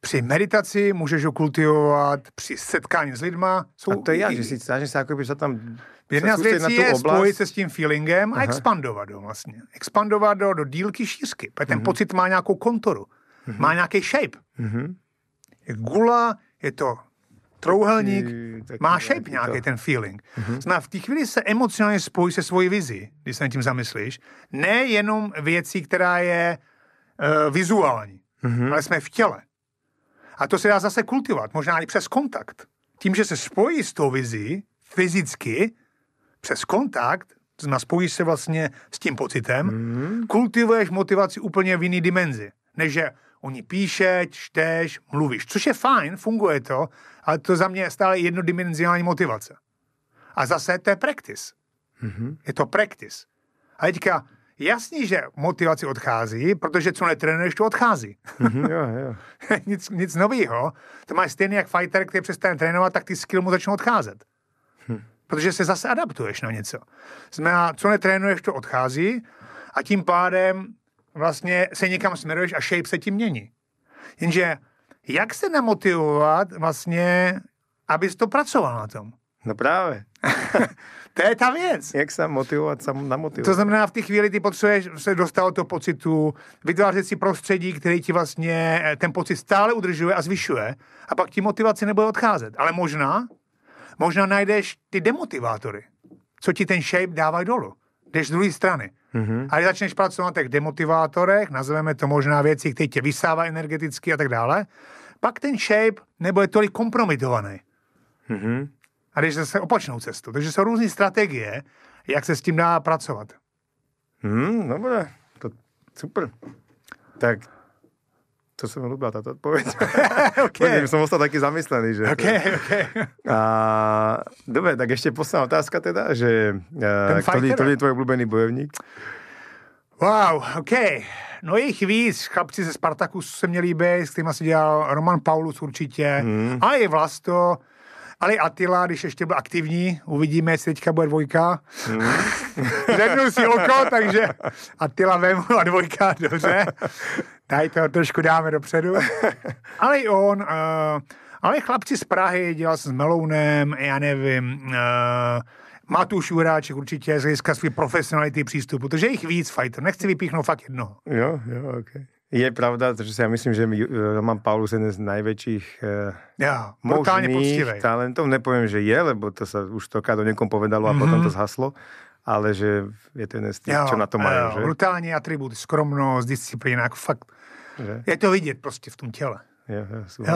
při meditaci, můžeš ho kultivovat při setkání s lidma. Jsou a to je já, že si snažím se jako tam Jedna z věcí je oblast. spojit se s tím feelingem a expandovat ho vlastně. Expandovat do, do dílky šířky, protože ten mm-hmm. pocit má nějakou konturu, mm-hmm. má nějaký shape. Mm-hmm. Je gula, je to trouhelník, taky, má shape nějaký ten feeling. Mm-hmm. Zná, v té chvíli se emocionálně spojí se svojí vizi, když se nad tím zamyslíš. Ne jenom věcí, která je uh, vizuální, mm-hmm. ale jsme v těle. A to se dá zase kultivovat, možná i přes kontakt. Tím, že se spojí s tou vizí fyzicky, přes kontakt, znamená spojíš se vlastně s tím pocitem, mm. kultivuješ motivaci úplně v jiný dimenzi, než že oni píše, čteš, mluvíš, což je fajn, funguje to, ale to za mě je stále jednodimenzionální motivace. A zase to je practice. Mm-hmm. Je to practice. A teďka jasný, že motivace odchází, protože co netrénuješ, to odchází. Mm-hmm, jo, jo. *laughs* nic, nic nového. To máš stejně jak fighter, který přestane trénovat, tak ty skill mu začnou odcházet. Hm. Protože se zase adaptuješ na něco. Znamená, co netrénuješ, to odchází a tím pádem vlastně se někam směruješ a shape se tím mění. Jenže jak se namotivovat vlastně, abys to pracoval na tom? No právě. *laughs* to je ta věc. Jak se motivovat, sam namotivovat. To znamená, v té chvíli ty potřebuješ se dostat toho pocitu, vytvářet si prostředí, který ti vlastně eh, ten pocit stále udržuje a zvyšuje a pak ti motivace nebude odcházet. Ale možná, možná najdeš ty demotivátory, co ti ten shape dává dolů. Jdeš z druhé strany. Mm-hmm. A když začneš pracovat na těch demotivátorech, nazveme to možná věci, které tě vysávají energeticky a tak dále, pak ten shape nebude tolik kompromitovaný. Mm-hmm a jdeš zase opačnou cestu. Takže jsou různé strategie, jak se s tím dá pracovat. Hmm, no dobře, to super. Tak to se mi líbila, tato odpověď. *laughs* okay. Pod jsem ostal taky zamyslený, že? Okay, okay. A, dobře, tak ještě poslední otázka teda, že eh, který, který je tvoj oblíbený bojovník? Wow, OK. No jejich víc. Chlapci ze Spartaku se mě líbí, s kterýma si dělal Roman Paulus určitě. Hmm. A je Vlasto, ale Atila, když ještě byl aktivní, uvidíme, jestli teďka bude dvojka. Hmm. *laughs* si oko, takže Atila vemu a dvojka, dobře. Tady to trošku dáme dopředu. Ale i on, uh, ale chlapci z Prahy, dělal jsem s Melounem, já nevím, uh, Matuš Juráček určitě z hlediska své profesionality přístupu, protože je jich víc fighter, nechci vypíchnout fakt jedno. Jo, jo, okay. Je pravda, že já myslím, že eh, Roman Paulus je jeden z největších eh, možných talentov. Nepovím, že je, lebo to se už to kádo někomu povedalo a mm-hmm. potom to zhaslo ale že je to jeden z těch, co na to mají. Že? Brutální atribut, skromnost, disciplína, jako fakt. Že? Je to vidět prostě v tom těle. Jo, jo, jo.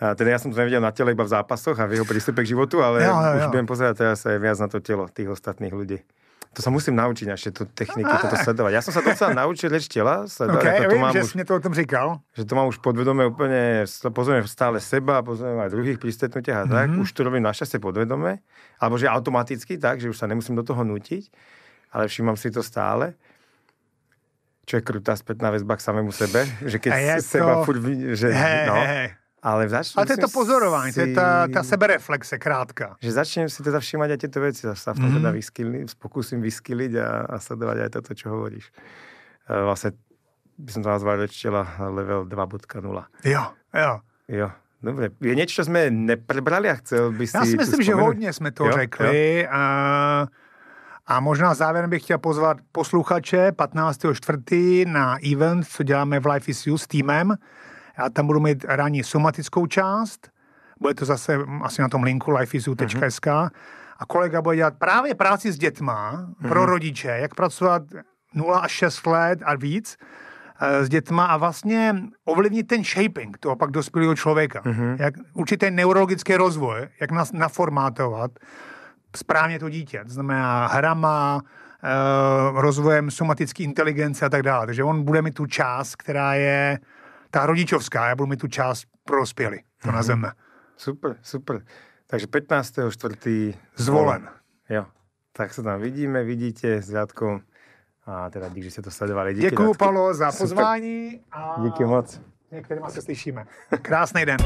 A teda já jsem to neviděl na těle iba v zápasoch a v jeho přístupe k životu, ale jo, jo, jo. už budem pozerať teraz aj viac na to tělo těch ostatných lidí. To sa musím naučiť naše tu techniky, toto ah. sledovať. Ja som sa to chcel naučil, lež tela, sledovať. Okay, jako to, to vím, mám že už, mě to o tom říkal. Že to mám už podvedome úplne, pozorujem stále seba, pozorujem aj druhých pri a tak. Mm -hmm. Už to robím našťastie podvedome, alebo že automaticky tak, že už sa nemusím do toho nutiť, ale všímam si to stále čo je krutá spätná väzba k samému sebe, že keď seba to... furt, že hey, no. hey, hey. Ale v začnem Ale to je to pozorování, si... to je ta, ta sebereflexe krátká. Že začnem si teda všímat a tyto věci, zase v tom mm-hmm. teda mhm. vyskyli, pokusím vyskyliť a, a sledovat aj toto, čo hovoríš. E, vlastne by som to nazval lečtela level 2.0. Jo, jo. Jo, Dobře, je něco, co jsme neprebrali a chcel by si... Já si myslím, že hodně jsme to jo, řekli jo. a... A možná závěrem bych chtěl pozvat posluchače 15.4. na event, co děláme v Life is You s týmem. Já tam budu mít ranní somatickou část, bude to zase mm, asi na tom linku lifeisu.sk mm-hmm. a kolega bude dělat právě práci s dětma mm-hmm. pro rodiče, jak pracovat 0 až 6 let a víc eh, s dětma a vlastně ovlivnit ten shaping toho pak dospělého člověka. Mm-hmm. Jak určitý neurologický rozvoj, jak nás naformátovat správně to dítě. To znamená hrama, eh, rozvojem somatické inteligence a tak dále. Takže on bude mít tu část, která je ta rodičovská, já budu mi tu část prospěli, to mm-hmm. nazveme. Super, super. Takže 15. čtvrtý Zvolen. Jo. Tak se tam vidíme, vidíte s Radkou. A teda díky, že jste to sledovali. Díky, Děkuju, Palo, za pozvání. A... Díky moc. Některým se slyšíme. Krásný den.